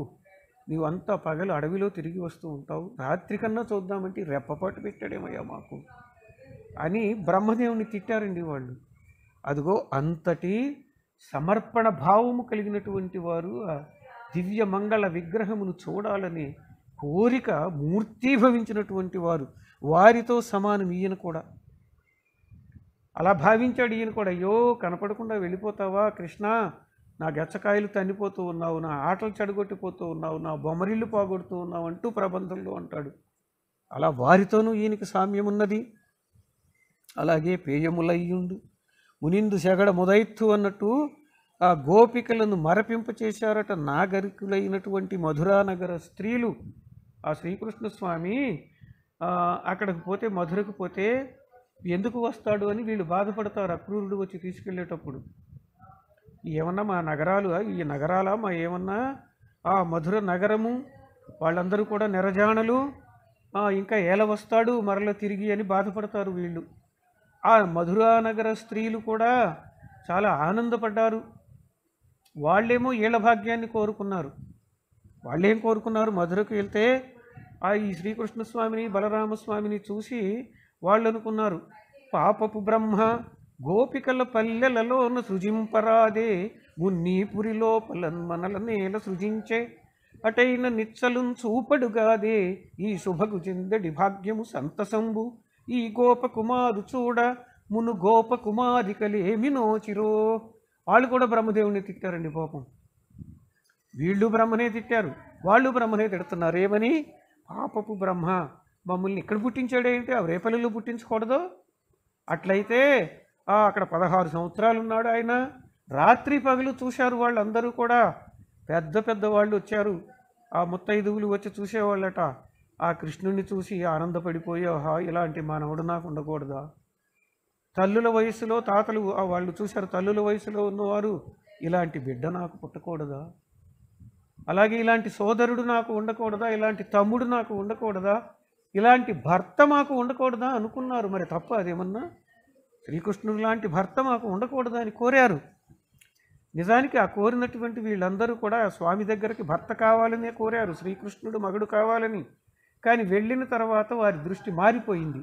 నీవు అంతా పగలు అడవిలో తిరిగి వస్తూ ఉంటావు రాత్రి కన్నా చూద్దామంటే రెప్పపాటు పెట్టాడేమయ్యా మాకు అని బ్రహ్మదేవుని తిట్టారండి వాళ్ళు అదిగో అంతటి సమర్పణ భావము కలిగినటువంటి వారు ఆ దివ్య మంగళ విగ్రహమును చూడాలని కోరిక మూర్తీభవించినటువంటి వారు వారితో సమానం ఈయన కూడా అలా భావించాడు ఈయన కూడా అయ్యో కనపడకుండా వెళ్ళిపోతావా కృష్ణ నా గచ్చకాయలు తన్నిపోతూ ఉన్నావు నా ఆటలు చెడగొట్టిపోతూ ఉన్నావు నా బొమ్మరిల్లు పోగొడుతూ ఉన్నావు అంటూ ప్రబంధంలో అంటాడు అలా వారితోనూ ఈయనకి సామ్యం ఉన్నది అలాగే పేయములయ్యుండు మునిందు సెగడ ముదైత్తు అన్నట్టు ఆ గోపికలను మరపింప చేశారట నాగరికులైనటువంటి మధురానగర స్త్రీలు ఆ శ్రీకృష్ణ స్వామి అక్కడికి పోతే మధురకు పోతే ఎందుకు వస్తాడు అని వీళ్ళు బాధపడతారు అక్రూరుడు వచ్చి తీసుకెళ్ళేటప్పుడు ఏమన్నా మా నగరాలు ఈ నగరాల మా ఏమన్నా ఆ మధుర నగరము వాళ్ళందరూ కూడా నిరజాణలు ఇంకా ఏల వస్తాడు మరల తిరిగి అని బాధపడతారు వీళ్ళు ఆ మధురా నగర స్త్రీలు కూడా చాలా ఆనందపడ్డారు వాళ్ళేమో ఏళ్ళ భాగ్యాన్ని కోరుకున్నారు వాళ్ళేం కోరుకున్నారు మధురకు వెళ్తే ఆ ఈ శ్రీకృష్ణస్వామిని బలరామస్వామిని చూసి వాళ్ళు అనుకున్నారు పాపపు బ్రహ్మ గోపికల పల్లెలలోన సృజింపరాదే మున్నీపురి లోపలన్ మనల నేల సృజించే అటైన నిచ్చలున్ చూపడుగాదే ఈ శుభకు చెందడి భాగ్యము సంతసంబు ఈ గోపకుమారు చూడ మును గోపకుమారికలేమి నోచిరో వాళ్ళు కూడా బ్రహ్మదేవుని తిట్టారండి పాపం వీళ్ళు బ్రహ్మనే తిట్టారు వాళ్ళు బ్రహ్మనే తిడుతున్నారు ఏమని పాపపు బ్రహ్మ మమ్మల్ని ఇక్కడ పుట్టించాడు ఏంటి ఆ రేపల్లిలో పుట్టించకూడదు అట్లయితే అక్కడ పదహారు సంవత్సరాలు ఉన్నాడు ఆయన రాత్రి పగలు చూశారు వాళ్ళందరూ కూడా పెద్ద పెద్ద వాళ్ళు వచ్చారు ఆ ముత్తైదువులు వచ్చి చూసేవాళ్ళట ఆ కృష్ణుణ్ణి చూసి ఆనందపడిపోయి ఆహా ఇలాంటి మానవుడు నాకు ఉండకూడదా తల్లుల వయసులో తాతలు వాళ్ళు చూశారు తల్లుల వయసులో ఉన్నవారు ఇలాంటి బిడ్డ నాకు పుట్టకూడదా అలాగే ఇలాంటి సోదరుడు నాకు ఉండకూడదా ఇలాంటి తమ్ముడు నాకు ఉండకూడదా ఇలాంటి భర్త మాకు ఉండకూడదా అనుకున్నారు మరి తప్ప అదేమన్నా శ్రీకృష్ణుడు లాంటి భర్త మాకు ఉండకూడదా అని కోరారు నిజానికి ఆ కోరినటువంటి వీళ్ళందరూ కూడా స్వామి దగ్గరికి భర్త కావాలనే కోరారు శ్రీకృష్ణుడు మగుడు కావాలని కానీ వెళ్ళిన తర్వాత వారి దృష్టి మారిపోయింది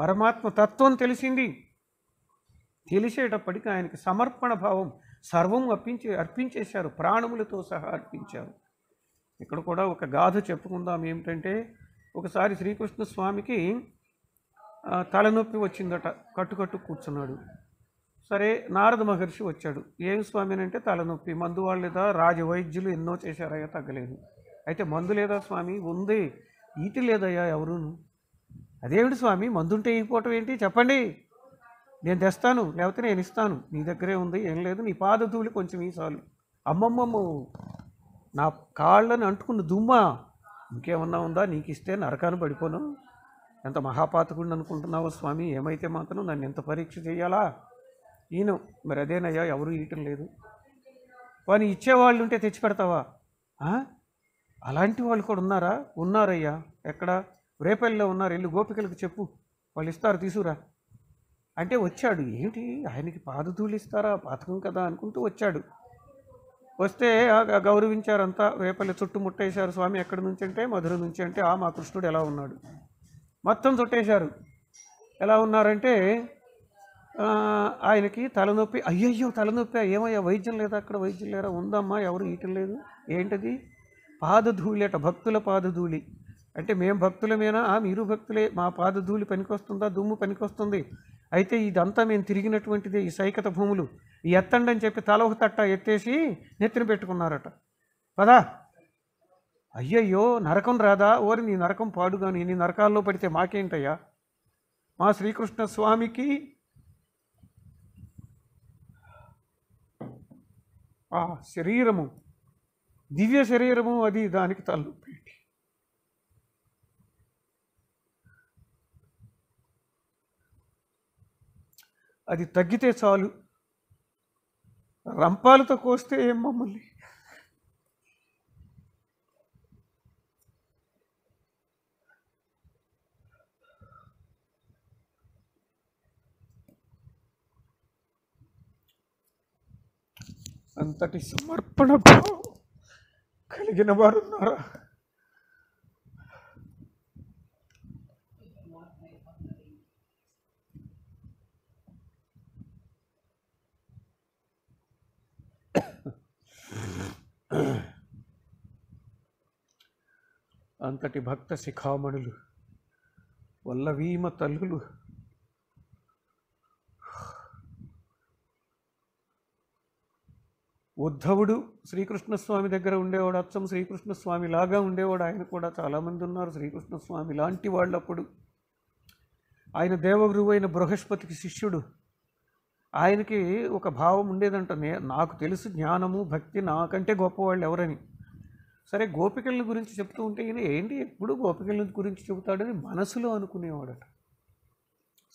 పరమాత్మ తత్వం తెలిసింది తెలిసేటప్పటికి ఆయనకి సమర్పణ భావం సర్వం అర్పించే అర్పించేశారు ప్రాణములతో సహా అర్పించారు ఇక్కడ కూడా ఒక గాథ చెప్పుకుందాం ఏమిటంటే ఒకసారి శ్రీకృష్ణ స్వామికి తలనొప్పి వచ్చిందట కట్టుకట్టు కూర్చున్నాడు సరే నారద మహర్షి వచ్చాడు ఏమి స్వామి అంటే తలనొప్పి మందు వాళ్ళేదా రాజవైద్యులు ఎన్నో చేశారయ్యా తగ్గలేదు అయితే మందు లేదా స్వామి ఉంది ఈతి లేదయ్యా ఎవరును అదేమిటి స్వామి మందుంటే ఇకపోవటం ఏంటి చెప్పండి నేను తెస్తాను లేకపోతే నేను ఇస్తాను నీ దగ్గరే ఉంది ఏం లేదు నీ పాద ధూళి కొంచెం ఈసాలు అమ్మమ్మమ్మ నా కాళ్ళని అంటుకున్న దుమ్మా ఇంకేమన్నా ఉందా నీకు ఇస్తే నరకాన్ని పడిపోను ఎంత మహాపాతకుడిని అనుకుంటున్నావో స్వామి ఏమైతే మాత్రం నన్ను ఎంత పరీక్ష చేయాలా ఈయన మరి అదేనయ్యా ఎవరూ ఇయటం లేదు వాని ఇచ్చేవాళ్ళు ఉంటే తెచ్చి పెడతావా అలాంటి వాళ్ళు కూడా ఉన్నారా ఉన్నారయ్యా ఎక్కడ రేపల్లిలో ఉన్నారు వెళ్ళి గోపికలకు చెప్పు వాళ్ళు ఇస్తారు తీసురా అంటే వచ్చాడు ఏమిటి ఆయనకి పాదధూలు ఇస్తారా పాతకం కదా అనుకుంటూ వచ్చాడు వస్తే గౌరవించారంతా రేపల్లి చుట్టుముట్టేశారు స్వామి ఎక్కడి నుంచి అంటే మధుర నుంచి అంటే ఆ మా కృష్ణుడు ఎలా ఉన్నాడు మొత్తం చుట్టేశారు ఎలా ఉన్నారంటే ఆయనకి తలనొప్పి అయ్యయ్యో తలనొప్పి ఏమయ్యా వైద్యం లేదా అక్కడ వైద్యం లేరా ఉందమ్మా ఎవరు ఈటం లేదు ఏంటది పాదధూళి అట భక్తుల పాదధూళి అంటే మేము భక్తులమేనా మీరు భక్తులే మా పాదధూళి పనికొస్తుందా దుమ్ము పనికొస్తుంది అయితే ఇదంతా మేము తిరిగినటువంటిదే ఈ సైకత భూములు ఎత్తండి అని చెప్పి తలవు తట్ట ఎత్తేసి నెత్తిన పెట్టుకున్నారట పదా అయ్యయ్యో నరకం రాదా ఓరి నీ నరకం పాడు కానీ నీ నరకాల్లో పడితే మాకేంటయ్యా మా శ్రీకృష్ణ స్వామికి ఆ శరీరము దివ్య శరీరము అది దానికి తల్లుపేటి అది తగ్గితే చాలు రంపాలతో కోస్తే ఏం మమ్మల్ని అంతటి సమర్పణ భావం కలిగిన వారు ఉన్నారా అంతటి భక్త శిఖామణులు వల్లవీమ తల్లులు ఉద్ధవుడు శ్రీకృష్ణస్వామి దగ్గర ఉండేవాడు అచ్చం శ్రీకృష్ణస్వామి లాగా ఉండేవాడు ఆయన కూడా చాలామంది ఉన్నారు శ్రీకృష్ణస్వామి లాంటి వాళ్ళప్పుడు ఆయన దేవగురువు అయిన బృహస్పతికి శిష్యుడు ఆయనకి ఒక భావం ఉండేదంట నాకు తెలుసు జ్ఞానము భక్తి నాకంటే గొప్పవాళ్ళు ఎవరని సరే గోపికల గురించి చెప్తూ ఉంటే ఈయన ఏంటి ఎప్పుడు గోపికల గురించి చెబుతాడని మనసులో అనుకునేవాడట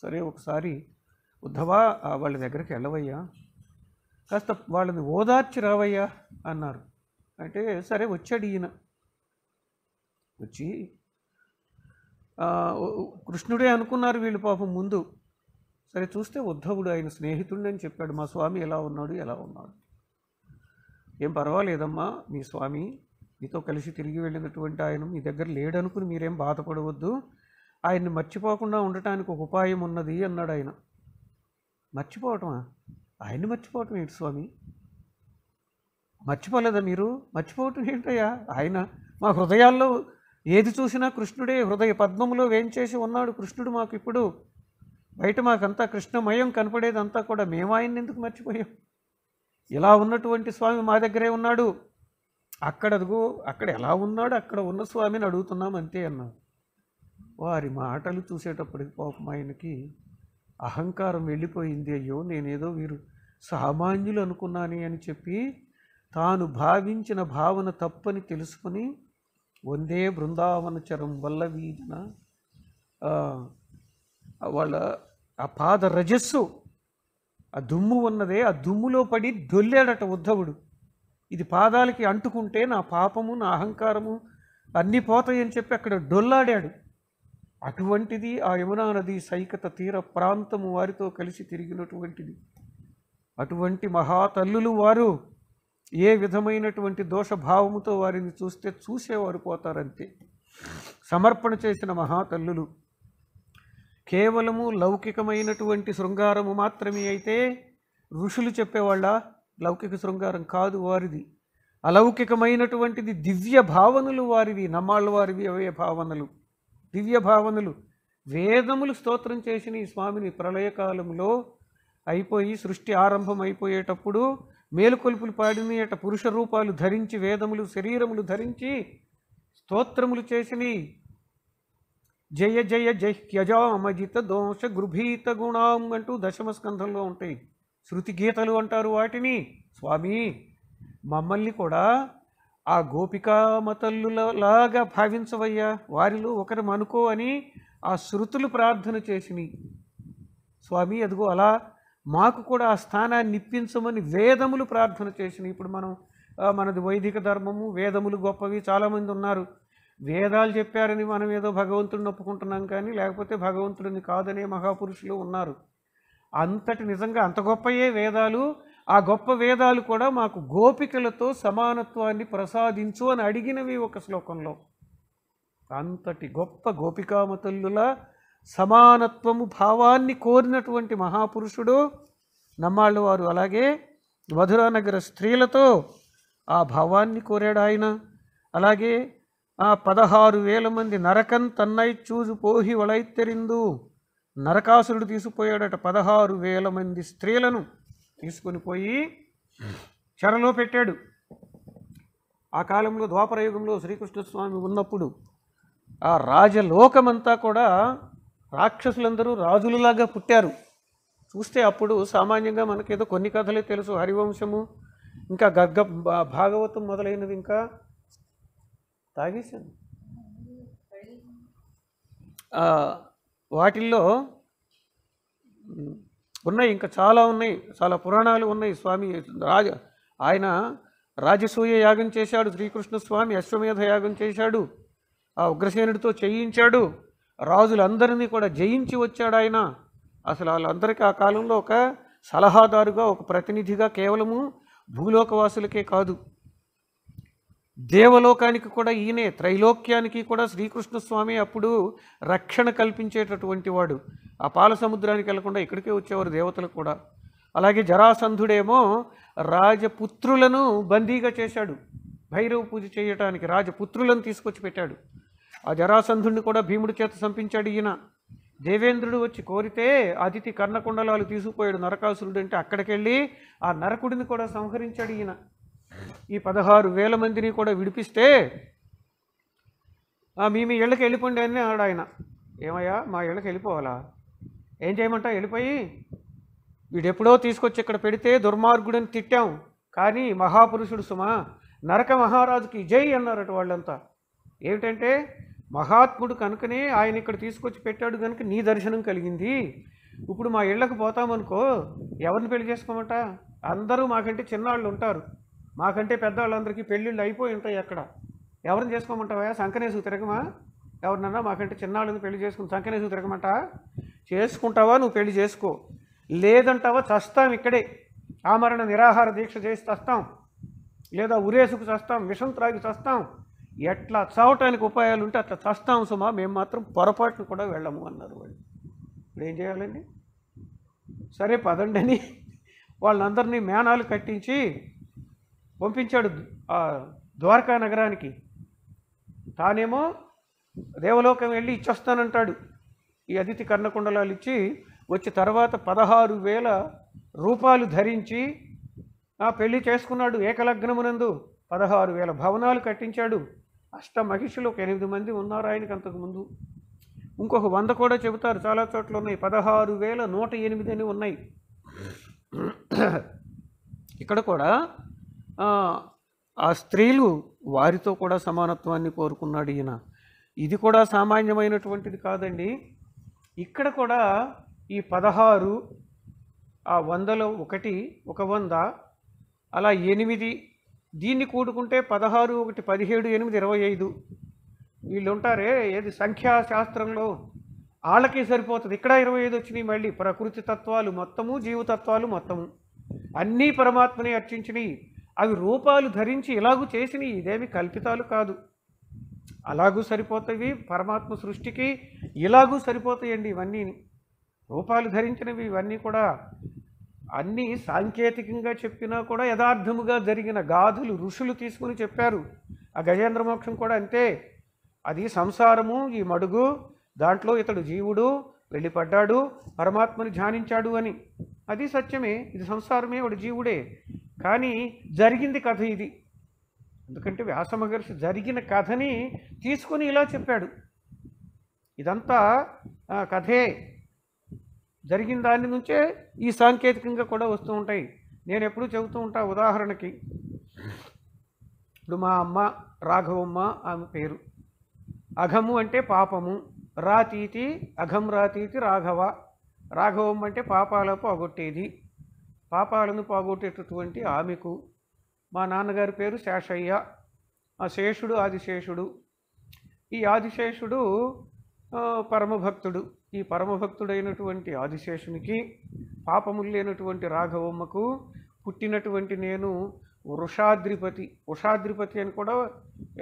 సరే ఒకసారి ఉద్ధవా వాళ్ళ దగ్గరికి వెళ్ళవయ్యా కాస్త వాళ్ళని ఓదార్చి రావయ్యా అన్నారు అంటే సరే వచ్చాడు ఈయన వచ్చి కృష్ణుడే అనుకున్నారు వీళ్ళు పాపం ముందు సరే చూస్తే ఉద్ధవుడు ఆయన స్నేహితుడిని అని చెప్పాడు మా స్వామి ఎలా ఉన్నాడు ఎలా ఉన్నాడు ఏం పర్వాలేదమ్మా మీ స్వామి మీతో కలిసి తిరిగి వెళ్ళినటువంటి ఆయన మీ దగ్గర లేడనుకుని మీరేం బాధపడవద్దు ఆయన్ని మర్చిపోకుండా ఉండటానికి ఒక ఉపాయం ఉన్నది అన్నాడు ఆయన మర్చిపోవటమా ఆయన్ని మర్చిపోవటం ఏంటి స్వామి మర్చిపోలేదా మీరు మర్చిపోవటం ఏంటయ్యా ఆయన మా హృదయాల్లో ఏది చూసినా కృష్ణుడే హృదయ పద్మంలో వేంచేసి ఉన్నాడు కృష్ణుడు మాకు ఇప్పుడు బయట మాకంతా కృష్ణమయం కనపడేదంతా కూడా మేము ఆయన్ని ఎందుకు మర్చిపోయాం ఇలా ఉన్నటువంటి స్వామి మా దగ్గరే ఉన్నాడు అక్కడ అక్కడ ఎలా ఉన్నాడు అక్కడ ఉన్న స్వామిని అడుగుతున్నాం అంతే అన్నాడు వారి మాటలు చూసేటప్పటికి పాపం ఆయనకి అహంకారం వెళ్ళిపోయింది అయ్యో నేనేదో వీరు సామాన్యులు అనుకున్నాను అని చెప్పి తాను భావించిన భావన తప్పని తెలుసుకుని వందే బృందావనచరం వల్ల వీధిన వాళ్ళ ఆ పాద రజస్సు ఆ దుమ్ము ఉన్నదే ఆ దుమ్ములో పడి దొల్లాడట ఉద్ధవుడు ఇది పాదాలకి అంటుకుంటే నా పాపము నా అహంకారము అన్నీ పోతాయని చెప్పి అక్కడ డొల్లాడాడు అటువంటిది ఆ యమునా నది సైకత తీర ప్రాంతము వారితో కలిసి తిరిగినటువంటిది అటువంటి మహాతల్లులు వారు ఏ విధమైనటువంటి దోషభావముతో వారిని చూస్తే చూసేవారు పోతారంతే సమర్పణ చేసిన మహాతల్లులు కేవలము లౌకికమైనటువంటి శృంగారము మాత్రమే అయితే ఋషులు చెప్పేవాళ్ళ లౌకిక శృంగారం కాదు వారిది అలౌకికమైనటువంటిది దివ్య భావనలు వారివి నమ్మాళ్ళ వారివి అవే భావనలు దివ్య భావనలు వేదములు స్తోత్రం చేసిన ఈ స్వామిని ప్రళయకాలంలో అయిపోయి సృష్టి ఆరంభం అయిపోయేటప్పుడు మేలుకొలుపులు పాడినట పురుష రూపాలు ధరించి వేదములు శరీరములు ధరించి స్తోత్రములు చేసిన జయ జయ జహ్యజామజిత దోష గృభీత గుణాం అంటూ దశమ స్కంధంలో ఉంటాయి శృతి గీతలు అంటారు వాటిని స్వామి మమ్మల్ని కూడా ఆ లాగా భావించవయ్యా వారిలో ఒకరి మనుకో అని ఆ శృతులు ప్రార్థన చేసినాయి స్వామి అదిగో అలా మాకు కూడా ఆ స్థానాన్ని ఇప్పించమని వేదములు ప్రార్థన చేసిన ఇప్పుడు మనం మనది వైదిక ధర్మము వేదములు గొప్పవి చాలామంది ఉన్నారు వేదాలు చెప్పారని మనం ఏదో భగవంతుడిని ఒప్పుకుంటున్నాం కానీ లేకపోతే భగవంతుడిని కాదనే మహాపురుషులు ఉన్నారు అంతటి నిజంగా అంత గొప్పయే వేదాలు ఆ గొప్ప వేదాలు కూడా మాకు గోపికలతో సమానత్వాన్ని ప్రసాదించు అని అడిగినవి ఒక శ్లోకంలో అంతటి గొప్ప గోపికామతల్లుల సమానత్వము భావాన్ని కోరినటువంటి మహాపురుషుడు నమ్మాళ్ళు వారు అలాగే మధురానగర స్త్రీలతో ఆ భావాన్ని కోరాడు ఆయన అలాగే ఆ పదహారు వేల మంది నరకం తన్నై చూజు పోహి వలైత్తెరిందు నరకాసురుడు తీసుకుపోయాడట పదహారు వేల మంది స్త్రీలను తీసుకొని పోయి చెరలో పెట్టాడు ఆ కాలంలో ద్వాపరయుగంలో శ్రీకృష్ణస్వామి ఉన్నప్పుడు ఆ రాజలోకమంతా కూడా రాక్షసులందరూ రాజులలాగా పుట్టారు చూస్తే అప్పుడు సామాన్యంగా మనకేదో కొన్ని కథలే తెలుసు హరివంశము ఇంకా గర్గ భాగవతం మొదలైనవి ఇంకా తాగేసింది వాటిల్లో ఉన్నాయి ఇంకా చాలా ఉన్నాయి చాలా పురాణాలు ఉన్నాయి స్వామి రాజ ఆయన రాజసూయ యాగం చేశాడు శ్రీకృష్ణ స్వామి అశ్వమేధ యాగం చేశాడు ఆ ఉగ్రసేనుడితో చేయించాడు రాజులందరినీ కూడా జయించి వచ్చాడు ఆయన అసలు వాళ్ళందరికీ ఆ కాలంలో ఒక సలహాదారుగా ఒక ప్రతినిధిగా కేవలము భూలోకవాసులకే కాదు దేవలోకానికి కూడా ఈయనే త్రైలోక్యానికి కూడా శ్రీకృష్ణస్వామి అప్పుడు రక్షణ కల్పించేటటువంటి వాడు ఆ పాల సముద్రానికి వెళ్లకుండా ఇక్కడికే వచ్చేవారు దేవతలు కూడా అలాగే జరాసంధుడేమో రాజపుత్రులను బందీగా చేశాడు భైరవ పూజ చేయటానికి రాజపుత్రులను తీసుకొచ్చి పెట్టాడు ఆ జరాసంధుడిని కూడా భీముడి చేత సంపించాడు ఈయన దేవేంద్రుడు వచ్చి కోరితే అతిథి కర్ణకుండలాలు తీసుకుపోయాడు నరకాసురుడు అంటే అక్కడికెళ్ళి ఆ నరకుడిని కూడా సంహరించాడు ఈయన ఈ పదహారు వేల మందిని కూడా విడిపిస్తే మీ మీ ఇళ్ళకి వెళ్ళిపోండి అని అన్నాడు ఆయన ఏమయ్యా మా ఇళ్ళకి వెళ్ళిపోవాలా ఏం చేయమంటా వెళ్ళిపోయి వీడెప్పుడో తీసుకొచ్చి ఇక్కడ పెడితే దుర్మార్గుడిని తిట్టాం కానీ మహాపురుషుడు సుమా నరక మహారాజుకి జై అన్నారట వాళ్ళంతా ఏమిటంటే మహాత్ముడు కనుకనే ఆయన ఇక్కడ తీసుకొచ్చి పెట్టాడు కనుక నీ దర్శనం కలిగింది ఇప్పుడు మా ఇళ్ళకు పోతామనుకో ఎవరిని పెళ్లి చేసుకోమంట అందరూ మాకంటే చిన్నవాళ్ళు ఉంటారు మాకంటే పెద్దవాళ్ళందరికీ పెళ్ళిళ్ళు అయిపోయి ఉంటాయి అక్కడ ఎవరిని చేసుకోమంటావా సంకనేసు తిరగమా ఎవరినన్నా మాకంటే చిన్నవాళ్ళని పెళ్లి చేసుకుని సంకనేసు తిరగమంట చేసుకుంటావా నువ్వు పెళ్లి చేసుకో లేదంటావా చస్తాం ఇక్కడే ఆమరణ నిరాహార దీక్ష చేసి చస్తాం లేదా ఉరేసుకు చస్తాం విషం త్రాగి చస్తాం ఎట్లా చావటానికి ఉపాయాలు ఉంటే అట్లా చస్తాం సుమా మేము మాత్రం పొరపాటును కూడా వెళ్ళము అన్నారు వాళ్ళు ఇప్పుడు ఏం చేయాలండి సరే పదండి అని వాళ్ళందరినీ మేనాలు కట్టించి పంపించాడు ద్వారకా నగరానికి తానేమో దేవలోకం వెళ్ళి ఇచ్చొస్తానంటాడు ఈ అతిథి కర్ణకుండలాలు ఇచ్చి వచ్చి తర్వాత పదహారు వేల రూపాయలు ధరించి ఆ పెళ్లి చేసుకున్నాడు ఏకలగ్నమునందు పదహారు వేల భవనాలు కట్టించాడు అష్ట మహిషులు ఒక ఎనిమిది మంది ఉన్నారు ఆయనకి అంతకుముందు ఇంకొక వంద కూడా చెబుతారు చాలా చోట్ల ఉన్నాయి పదహారు వేల నూట ఎనిమిది అని ఉన్నాయి ఇక్కడ కూడా ఆ స్త్రీలు వారితో కూడా సమానత్వాన్ని కోరుకున్నాడు ఈయన ఇది కూడా సామాన్యమైనటువంటిది కాదండి ఇక్కడ కూడా ఈ పదహారు ఆ వందలో ఒకటి ఒక వంద అలా ఎనిమిది దీన్ని కూడుకుంటే పదహారు ఒకటి పదిహేడు ఎనిమిది ఇరవై ఐదు వీళ్ళు ఉంటారే ఏది సంఖ్యాశాస్త్రంలో వాళ్ళకే సరిపోతుంది ఇక్కడ ఇరవై ఐదు వచ్చినాయి మళ్ళీ ప్రకృతి తత్వాలు మొత్తము జీవతత్వాలు మొత్తము అన్నీ పరమాత్మని అర్చించినాయి అవి రూపాలు ధరించి ఇలాగూ చేసినవి ఇదేమి కల్పితాలు కాదు అలాగూ సరిపోతాయి పరమాత్మ సృష్టికి ఇలాగూ సరిపోతాయండి ఇవన్నీ రూపాలు ధరించినవి ఇవన్నీ కూడా అన్నీ సాంకేతికంగా చెప్పినా కూడా యథార్థముగా జరిగిన గాధులు ఋషులు తీసుకుని చెప్పారు ఆ గజేంద్ర మోక్షం కూడా అంతే అది సంసారము ఈ మడుగు దాంట్లో ఇతడు జీవుడు వెళ్ళిపడ్డాడు పరమాత్మను ధ్యానించాడు అని అది సత్యమే ఇది సంసారమే వాడు జీవుడే కానీ జరిగింది కథ ఇది ఎందుకంటే వ్యాస మహర్షి జరిగిన కథని తీసుకొని ఇలా చెప్పాడు ఇదంతా కథే జరిగిన దాని నుంచే ఈ సాంకేతికంగా కూడా వస్తూ ఉంటాయి నేను ఎప్పుడూ చెబుతూ ఉంటా ఉదాహరణకి ఇప్పుడు మా అమ్మ రాఘవమ్మ ఆమె పేరు అఘము అంటే పాపము రాతీతి అఘం రాతీతి రాఘవ రాఘవమ్మ అంటే పాపాలకు అగొట్టేది పాపాలను పోగొట్టేటటువంటి ఆమెకు మా నాన్నగారి పేరు శేషయ్య ఆ శేషుడు ఆదిశేషుడు ఈ ఆదిశేషుడు పరమభక్తుడు ఈ పరమభక్తుడైనటువంటి ఆదిశేషునికి పాపములు లేనటువంటి రాఘవమ్మకు పుట్టినటువంటి నేను వృషాద్రిపతి వృషాద్రిపతి అని కూడా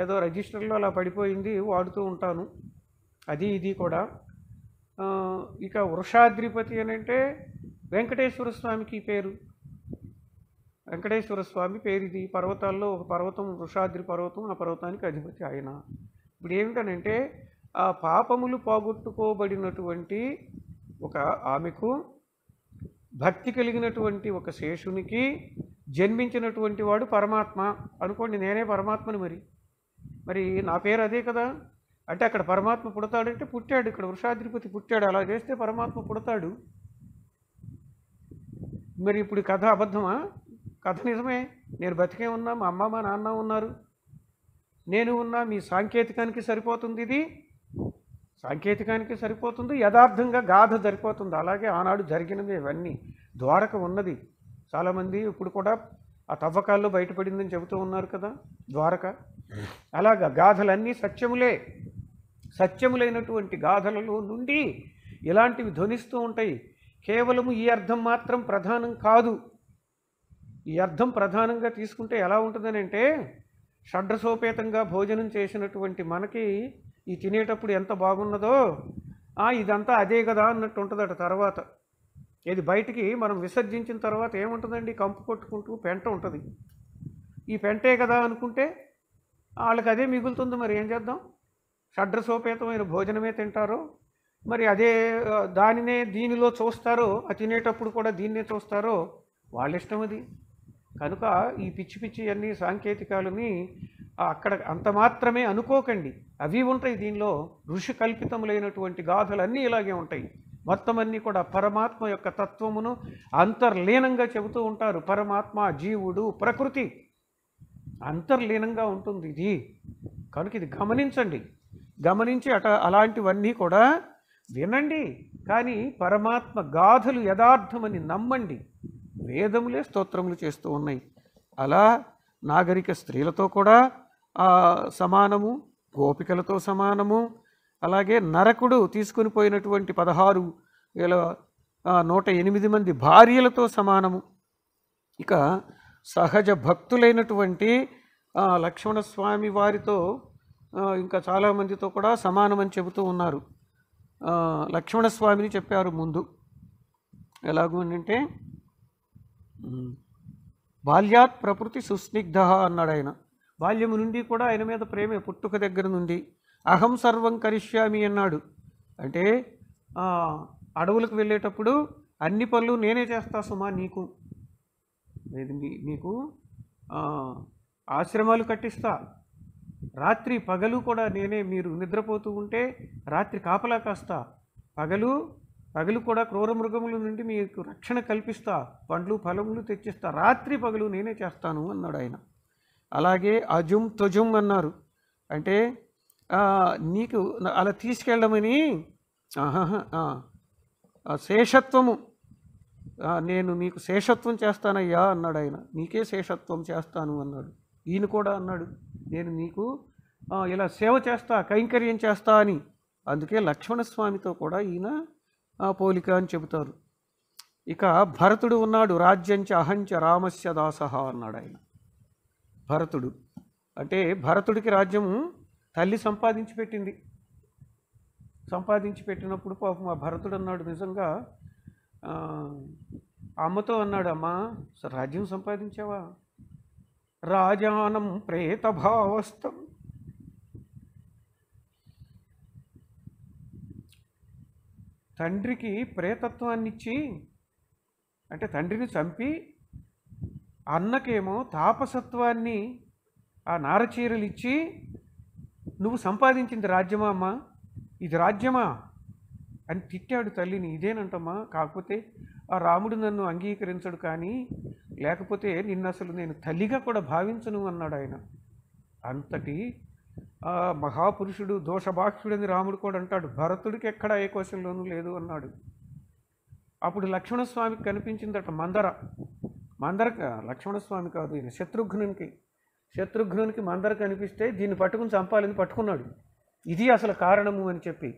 ఏదో రిజిస్టర్లో అలా పడిపోయింది వాడుతూ ఉంటాను అది ఇది కూడా ఇక వృషాద్రిపతి అని అంటే వెంకటేశ్వర స్వామికి పేరు వెంకటేశ్వర స్వామి పేరు ఇది పర్వతాల్లో ఒక పర్వతం వృషాద్రి పర్వతం ఆ పర్వతానికి అధిపతి ఆయన ఇప్పుడు ఏమిటనంటే ఆ పాపములు పోగొట్టుకోబడినటువంటి ఒక ఆమెకు భక్తి కలిగినటువంటి ఒక శేషునికి జన్మించినటువంటి వాడు పరమాత్మ అనుకోండి నేనే పరమాత్మని మరి మరి నా పేరు అదే కదా అంటే అక్కడ పరమాత్మ పుడతాడంటే పుట్టాడు ఇక్కడ వృషాధిపతి పుట్టాడు అలా చేస్తే పరమాత్మ పుడతాడు మరి ఇప్పుడు కథ అబద్ధమా కథ నిజమే నేను బతికే ఉన్నా మా అమ్మ మా నాన్న ఉన్నారు నేను ఉన్నా మీ సాంకేతికానికి సరిపోతుంది ఇది సాంకేతికానికి సరిపోతుంది యథార్థంగా గాథ సరిపోతుంది అలాగే ఆనాడు జరిగినవి ఇవన్నీ ద్వారక ఉన్నది చాలామంది ఇప్పుడు కూడా ఆ తవ్వకాల్లో బయటపడిందని చెబుతూ ఉన్నారు కదా ద్వారక అలాగా గాథలన్నీ సత్యములే సత్యములైనటువంటి గాథలలో నుండి ఇలాంటివి ధ్వనిస్తూ ఉంటాయి కేవలము ఈ అర్థం మాత్రం ప్రధానం కాదు ఈ అర్థం ప్రధానంగా తీసుకుంటే ఎలా ఉంటుందని అంటే షడ్రసోపేతంగా భోజనం చేసినటువంటి మనకి ఈ తినేటప్పుడు ఎంత బాగున్నదో ఇదంతా అదే కదా అన్నట్టు ఉంటుందట తర్వాత ఇది బయటికి మనం విసర్జించిన తర్వాత ఏముంటుందండి కంపు కొట్టుకుంటూ పెంట ఉంటుంది ఈ పెంటే కదా అనుకుంటే వాళ్ళకి అదే మిగులుతుంది మరి ఏం చేద్దాం షడ్రసోపేతమైన భోజనమే తింటారో మరి అదే దానినే దీనిలో చూస్తారో అది తినేటప్పుడు కూడా దీన్నే చూస్తారో వాళ్ళ ఇష్టం అది కనుక ఈ పిచ్చి పిచ్చి అన్ని సాంకేతికాలని అక్కడ అంత మాత్రమే అనుకోకండి అవి ఉంటాయి దీనిలో ఋషి కల్పితములైనటువంటి అన్నీ ఇలాగే ఉంటాయి మొత్తం అన్నీ కూడా పరమాత్మ యొక్క తత్వమును అంతర్లీనంగా చెబుతూ ఉంటారు పరమాత్మ జీవుడు ప్రకృతి అంతర్లీనంగా ఉంటుంది ఇది కనుక ఇది గమనించండి గమనించి అట అలాంటివన్నీ కూడా వినండి కానీ పరమాత్మ గాథలు యథార్థమని నమ్మండి వేదములే స్తోత్రములు చేస్తూ ఉన్నాయి అలా నాగరిక స్త్రీలతో కూడా సమానము గోపికలతో సమానము అలాగే నరకుడు తీసుకుని పోయినటువంటి పదహారు వేల నూట ఎనిమిది మంది భార్యలతో సమానము ఇక సహజ భక్తులైనటువంటి లక్ష్మణస్వామి వారితో ఇంకా చాలామందితో కూడా సమానమని చెబుతూ ఉన్నారు లక్ష్మణస్వామిని చెప్పారు ముందు ఎలాగూ అంటే బాల్యాత్ ప్రకృతి సుస్నిగ్ధ అన్నాడు ఆయన బాల్యము నుండి కూడా ఆయన మీద ప్రేమే పుట్టుక దగ్గర నుండి అహం సర్వం కరిష్యామి అన్నాడు అంటే అడవులకు వెళ్ళేటప్పుడు అన్ని పనులు నేనే చేస్తా సుమా నీకు నీకు ఆశ్రమాలు కట్టిస్తా రాత్రి పగలు కూడా నేనే మీరు నిద్రపోతూ ఉంటే రాత్రి కాపలా కాస్తా పగలు పగలు కూడా క్రూర మృగముల నుండి మీకు రక్షణ కల్పిస్తా పండ్లు ఫలములు తెచ్చిస్తా రాత్రి పగలు నేనే చేస్తాను అన్నాడు ఆయన అలాగే అజుం తుజుం అన్నారు అంటే నీకు అలా తీసుకెళ్ళమని శేషత్వము నేను నీకు శేషత్వం చేస్తానయ్యా అన్నాడు ఆయన నీకే శేషత్వం చేస్తాను అన్నాడు ఈయన కూడా అన్నాడు నేను నీకు ఇలా సేవ చేస్తా కైంకర్యం చేస్తా అని అందుకే లక్ష్మణస్వామితో కూడా ఈయన పోలిక అని చెబుతారు ఇక భరతుడు ఉన్నాడు రాజ్యంచ అహంచ రామస్య దాస అన్నాడు ఆయన భరతుడు అంటే భరతుడికి రాజ్యం తల్లి సంపాదించి పెట్టింది సంపాదించి పెట్టినప్పుడు పాపం ఆ భరతుడు అన్నాడు నిజంగా అమ్మతో అన్నాడు అమ్మా రాజ్యం సంపాదించావా రాజానం ప్రేతభావస్థం తండ్రికి ప్రేతత్వాన్నిచ్చి అంటే తండ్రిని చంపి అన్నకేమో తాపసత్వాన్ని ఆ నారచీరలు ఇచ్చి నువ్వు సంపాదించింది రాజ్యమా అమ్మా ఇది రాజ్యమా అని తిట్టాడు తల్లిని ఇదేనంటమ్మా కాకపోతే ఆ రాముడు నన్ను అంగీకరించడు కానీ లేకపోతే నిన్ను అసలు నేను తల్లిగా కూడా భావించను అన్నాడు ఆయన అంతటి మహాపురుషుడు దోషభాక్షుడని రాముడు కూడా అంటాడు భరతుడికి ఎక్కడా ఏ కోశంలోనూ లేదు అన్నాడు అప్పుడు లక్ష్మణస్వామికి కనిపించిందట మందర మందర లక్ష్మణస్వామి కాదు ఈయన శత్రుఘ్నునికి శత్రుఘ్నునికి మందర కనిపిస్తే దీన్ని పట్టుకుని చంపాలని పట్టుకున్నాడు ఇది అసలు కారణము అని చెప్పి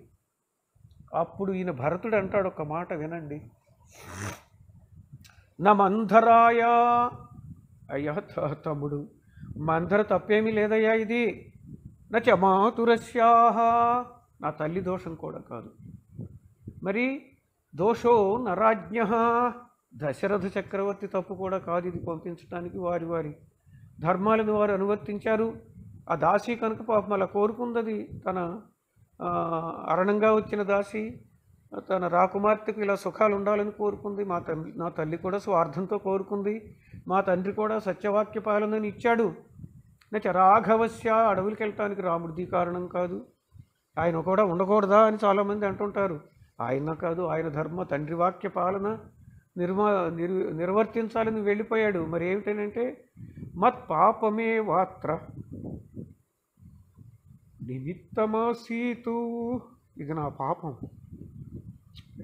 అప్పుడు ఈయన భరతుడు అంటాడు ఒక మాట వినండి నా మంధరాయా అయ్యా తమ్ముడు మంధర తప్పేమీ లేదయ్యా ఇది నా చమాతురస్యా నా తల్లి దోషం కూడా కాదు మరి దోషో నరాజ్ఞ దశరథ చక్రవర్తి తప్పు కూడా కాదు ఇది పంపించడానికి వారి వారి ధర్మాలను వారు అనువర్తించారు ఆ దాసి కనుక పాపం అలా కోరుకుందది తన అరణంగా వచ్చిన దాసి తన రాకుమార్తెకు ఇలా సుఖాలు ఉండాలని కోరుకుంది మా తల్లి నా తల్లి కూడా స్వార్థంతో కోరుకుంది మా తండ్రి కూడా సత్యవాక్య పాలనని ఇచ్చాడు నచ్చ రాఘవస్య అడవులకి వెళ్ళటానికి రాముడిది కారణం కాదు ఆయన కూడా ఉండకూడదా అని చాలామంది అంటుంటారు ఆయన కాదు ఆయన ధర్మ తండ్రి వాక్య పాలన నిర్మా నిర్ నిర్వర్తించాలని వెళ్ళిపోయాడు మరి ఏమిటనంటే మత్ పాపమే వాత్ర సీతూ ఇది నా పాపం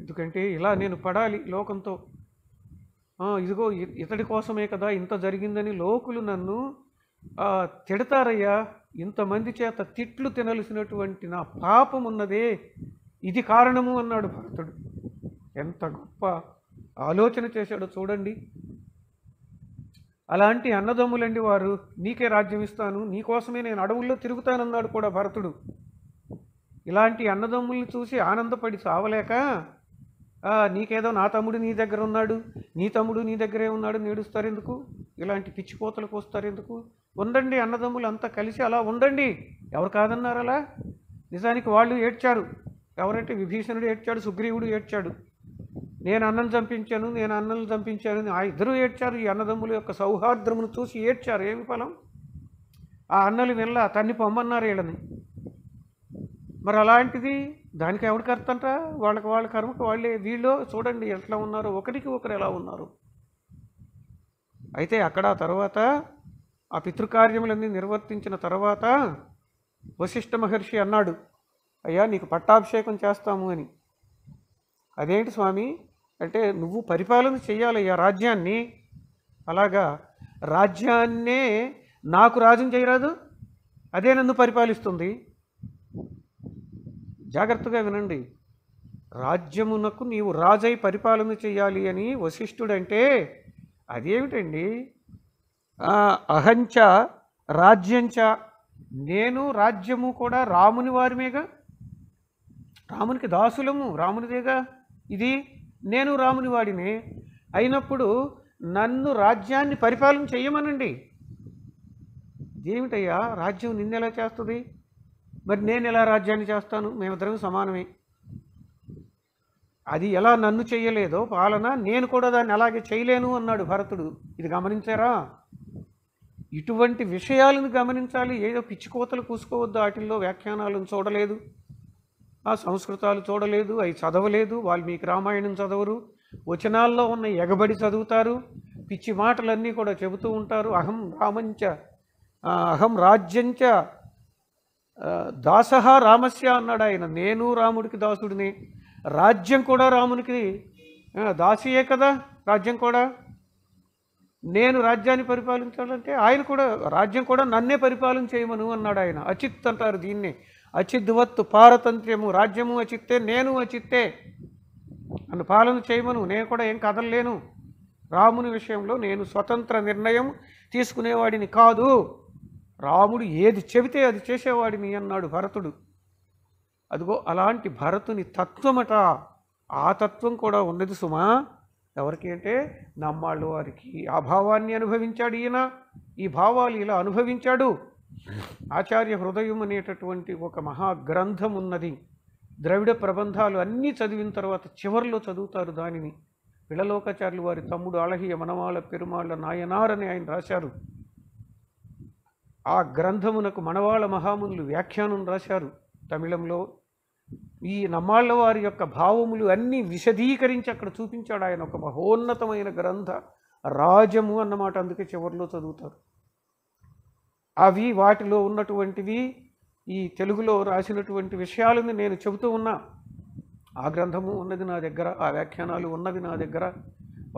ఎందుకంటే ఇలా నేను పడాలి లోకంతో ఇదిగో ఇతడి కోసమే కదా ఇంత జరిగిందని లోకులు నన్ను తిడతారయ్యా ఇంతమంది చేత తిట్లు తినలసినటువంటి నా పాపం ఉన్నదే ఇది కారణము అన్నాడు భరతుడు ఎంత గొప్ప ఆలోచన చేశాడో చూడండి అలాంటి అన్నదమ్ములండి వారు నీకే రాజ్యం ఇస్తాను నీకోసమే నేను అడవుల్లో తిరుగుతానన్నాడు కూడా భరతుడు ఇలాంటి అన్నదమ్ముల్ని చూసి ఆనందపడి సావలేక నీకేదో నా తమ్ముడు నీ దగ్గర ఉన్నాడు నీ తమ్ముడు నీ దగ్గరే ఉన్నాడు నేడుస్తారు ఎందుకు ఇలాంటి పిచ్చిపోతలకు వస్తారు ఎందుకు ఉండండి అన్నదమ్ములు అంతా కలిసి అలా ఉండండి ఎవరు కాదన్నారు అలా నిజానికి వాళ్ళు ఏడ్చారు ఎవరంటే విభీషణుడు ఏడ్చాడు సుగ్రీవుడు ఏడ్చాడు నేను అన్నం చంపించాను నేను అన్నలు చంపించాను ఆ ఇద్దరూ ఏడ్చారు ఈ అన్నదమ్ముల యొక్క సౌహార్ద్రమును చూసి ఏడ్చారు ఏమి ఫలం ఆ అన్నలు వెళ్ళ తన్ని పొమ్మన్నారు వీళ్ళని మరి అలాంటిది దానికి ఎవరికి కర్త అంట వాళ్ళకి వాళ్ళ కర్మకు వాళ్ళే వీళ్ళు చూడండి ఎట్లా ఉన్నారు ఒకరికి ఒకరు ఎలా ఉన్నారు అయితే అక్కడ తర్వాత ఆ పితృకార్యములన్నీ నిర్వర్తించిన తర్వాత వశిష్ఠ మహర్షి అన్నాడు అయ్యా నీకు పట్టాభిషేకం చేస్తాము అని అదేంటి స్వామి అంటే నువ్వు పరిపాలన చేయాలయ్యా రాజ్యాన్ని అలాగా రాజ్యాన్నే నాకు రాజ్యం చేయరాదు అదే నన్ను పరిపాలిస్తుంది జాగ్రత్తగా వినండి రాజ్యమునకు నీవు రాజై పరిపాలన చేయాలి అని వశిష్ఠుడంటే అదేమిటండి అహంచ రాజ్యంచ నేను రాజ్యము కూడా రాముని వారిమేగా రామునికి దాసులము రామునిదేగా ఇది నేను రాముని వాడిని అయినప్పుడు నన్ను రాజ్యాన్ని పరిపాలన చేయమనండి ఏమిటయ్యా రాజ్యం నిన్నెలా చేస్తుంది మరి నేను ఎలా రాజ్యాన్ని చేస్తాను మేమిద్దరం సమానమే అది ఎలా నన్ను చేయలేదో పాలన నేను కూడా దాన్ని అలాగే చేయలేను అన్నాడు భరతుడు ఇది గమనించారా ఇటువంటి విషయాలను గమనించాలి ఏదో పిచ్చికోతలు కూసుకోవద్దు వాటిల్లో వ్యాఖ్యానాలను చూడలేదు ఆ సంస్కృతాలు చూడలేదు అవి చదవలేదు వాల్మీకి రామాయణం చదవరు వచనాల్లో ఉన్న ఎగబడి చదువుతారు పిచ్చి మాటలన్నీ కూడా చెబుతూ ఉంటారు అహం రామంచ అహం రాజ్యంచ దాసహ రామస్య అన్నాడు ఆయన నేను రాముడికి దాసుడిని రాజ్యం కూడా రామునికి దాసియే కదా రాజ్యం కూడా నేను రాజ్యాన్ని పరిపాలించాలంటే ఆయన కూడా రాజ్యం కూడా నన్నే పరిపాలన చేయమను అన్నాడు ఆయన అచిత్ అంటారు దీన్ని అచిద్వత్తు పారతంత్ర్యము రాజ్యము అచిత్తే నేను అచిత్తే నన్ను పాలన చేయమను నేను కూడా ఏం కదలలేను రాముని విషయంలో నేను స్వతంత్ర నిర్ణయం తీసుకునేవాడిని కాదు రాముడు ఏది చెబితే అది చేసేవాడిని అన్నాడు భరతుడు అదిగో అలాంటి భరతుని తత్వమట ఆ తత్వం కూడా ఉన్నది సుమా ఎవరికి అంటే నమ్మాళ్ళు వారికి ఆ భావాన్ని అనుభవించాడు ఈయన ఈ భావాలు ఇలా అనుభవించాడు ఆచార్య హృదయం అనేటటువంటి ఒక మహాగ్రంథం ఉన్నది ద్రవిడ ప్రబంధాలు అన్నీ చదివిన తర్వాత చివరిలో చదువుతారు దానిని పిళలోకాచార్యులు వారి తమ్ముడు అళహియ మనమాల పెరుమాళ్ళ నాయనారని ఆయన రాశారు ఆ గ్రంథమునకు మనవాళ మహామునులు వ్యాఖ్యానం రాశారు తమిళంలో ఈ నమ్మాళ్ళ వారి యొక్క భావములు అన్నీ విశదీకరించి అక్కడ చూపించాడు ఆయన ఒక మహోన్నతమైన గ్రంథ రాజము అన్నమాట అందుకే చివరిలో చదువుతారు అవి వాటిలో ఉన్నటువంటివి ఈ తెలుగులో రాసినటువంటి విషయాలను నేను చెబుతూ ఉన్నా ఆ గ్రంథము ఉన్నది నా దగ్గర ఆ వ్యాఖ్యానాలు ఉన్నవి నా దగ్గర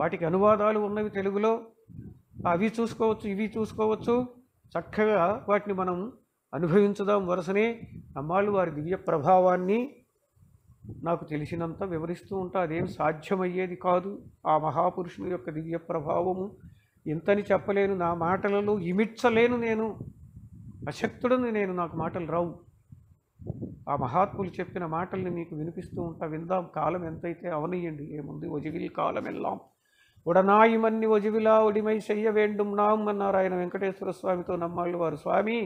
వాటికి అనువాదాలు ఉన్నవి తెలుగులో అవి చూసుకోవచ్చు ఇవి చూసుకోవచ్చు చక్కగా వాటిని మనం అనుభవించుదాం వరుసనే అమ్మాళ్ళు వారి దివ్య ప్రభావాన్ని నాకు తెలిసినంత వివరిస్తూ ఉంటా అదేం సాధ్యమయ్యేది కాదు ఆ మహాపురుషుని యొక్క దివ్య ప్రభావము ఇంతని చెప్పలేను నా మాటలలో ఇమిడ్చలేను నేను అశక్తుడని నేను నాకు మాటలు రావు ఆ మహాత్ములు చెప్పిన మాటల్ని మీకు వినిపిస్తూ ఉంటా విందాం కాలం ఎంతైతే అవనీయండి ఏముంది వజిగిల్ కాలం వెళ్ళాం ఉడనాయిమన్ని மன்னி ఉడిమై చెయ్య వేండుం வேண்டும் అన్నారు ఆయన వెంకటేశ్వర స్వామితో నమ్మాళ్ళు వారు స్వామి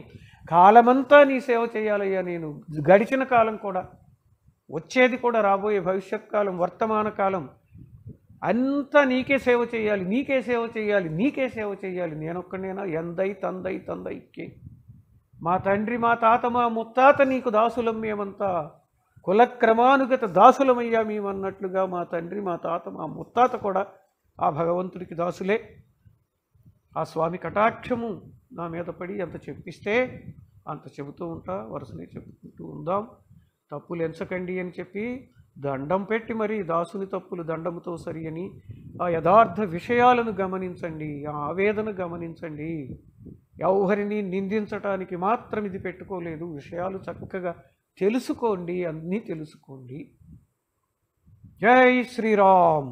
కాలమంతా నీ సేవ చేయాలయ్యా నేను గడిచిన కాలం కూడా వచ్చేది కూడా రాబోయే భవిష్యత్ కాలం వర్తమాన కాలం అంతా నీకే సేవ చేయాలి నీకే సేవ చేయాలి నీకే సేవ చేయాలి నేనొక్కడేనా ఎందై తందై తందైకే మా తండ్రి మా తాత మా ముత్తాత నీకు దాసులం మేమంతా కులక్రమానుగత దాసులమయ్యా మేమన్నట్లుగా మా తండ్రి మా తాత మా ముత్తాత కూడా ఆ భగవంతుడికి దాసులే ఆ స్వామి కటాక్షము నా మీద పడి ఎంత చెప్పిస్తే అంత చెబుతూ ఉంటా వరుసనే చెప్పుకుంటూ ఉందాం తప్పులు ఎంచకండి అని చెప్పి దండం పెట్టి మరి దాసుని తప్పులు దండముతో సరి అని ఆ యథార్థ విషయాలను గమనించండి ఆ ఆవేదన గమనించండి ఎవరిని నిందించటానికి మాత్రం ఇది పెట్టుకోలేదు విషయాలు చక్కగా తెలుసుకోండి అన్నీ తెలుసుకోండి జై శ్రీరామ్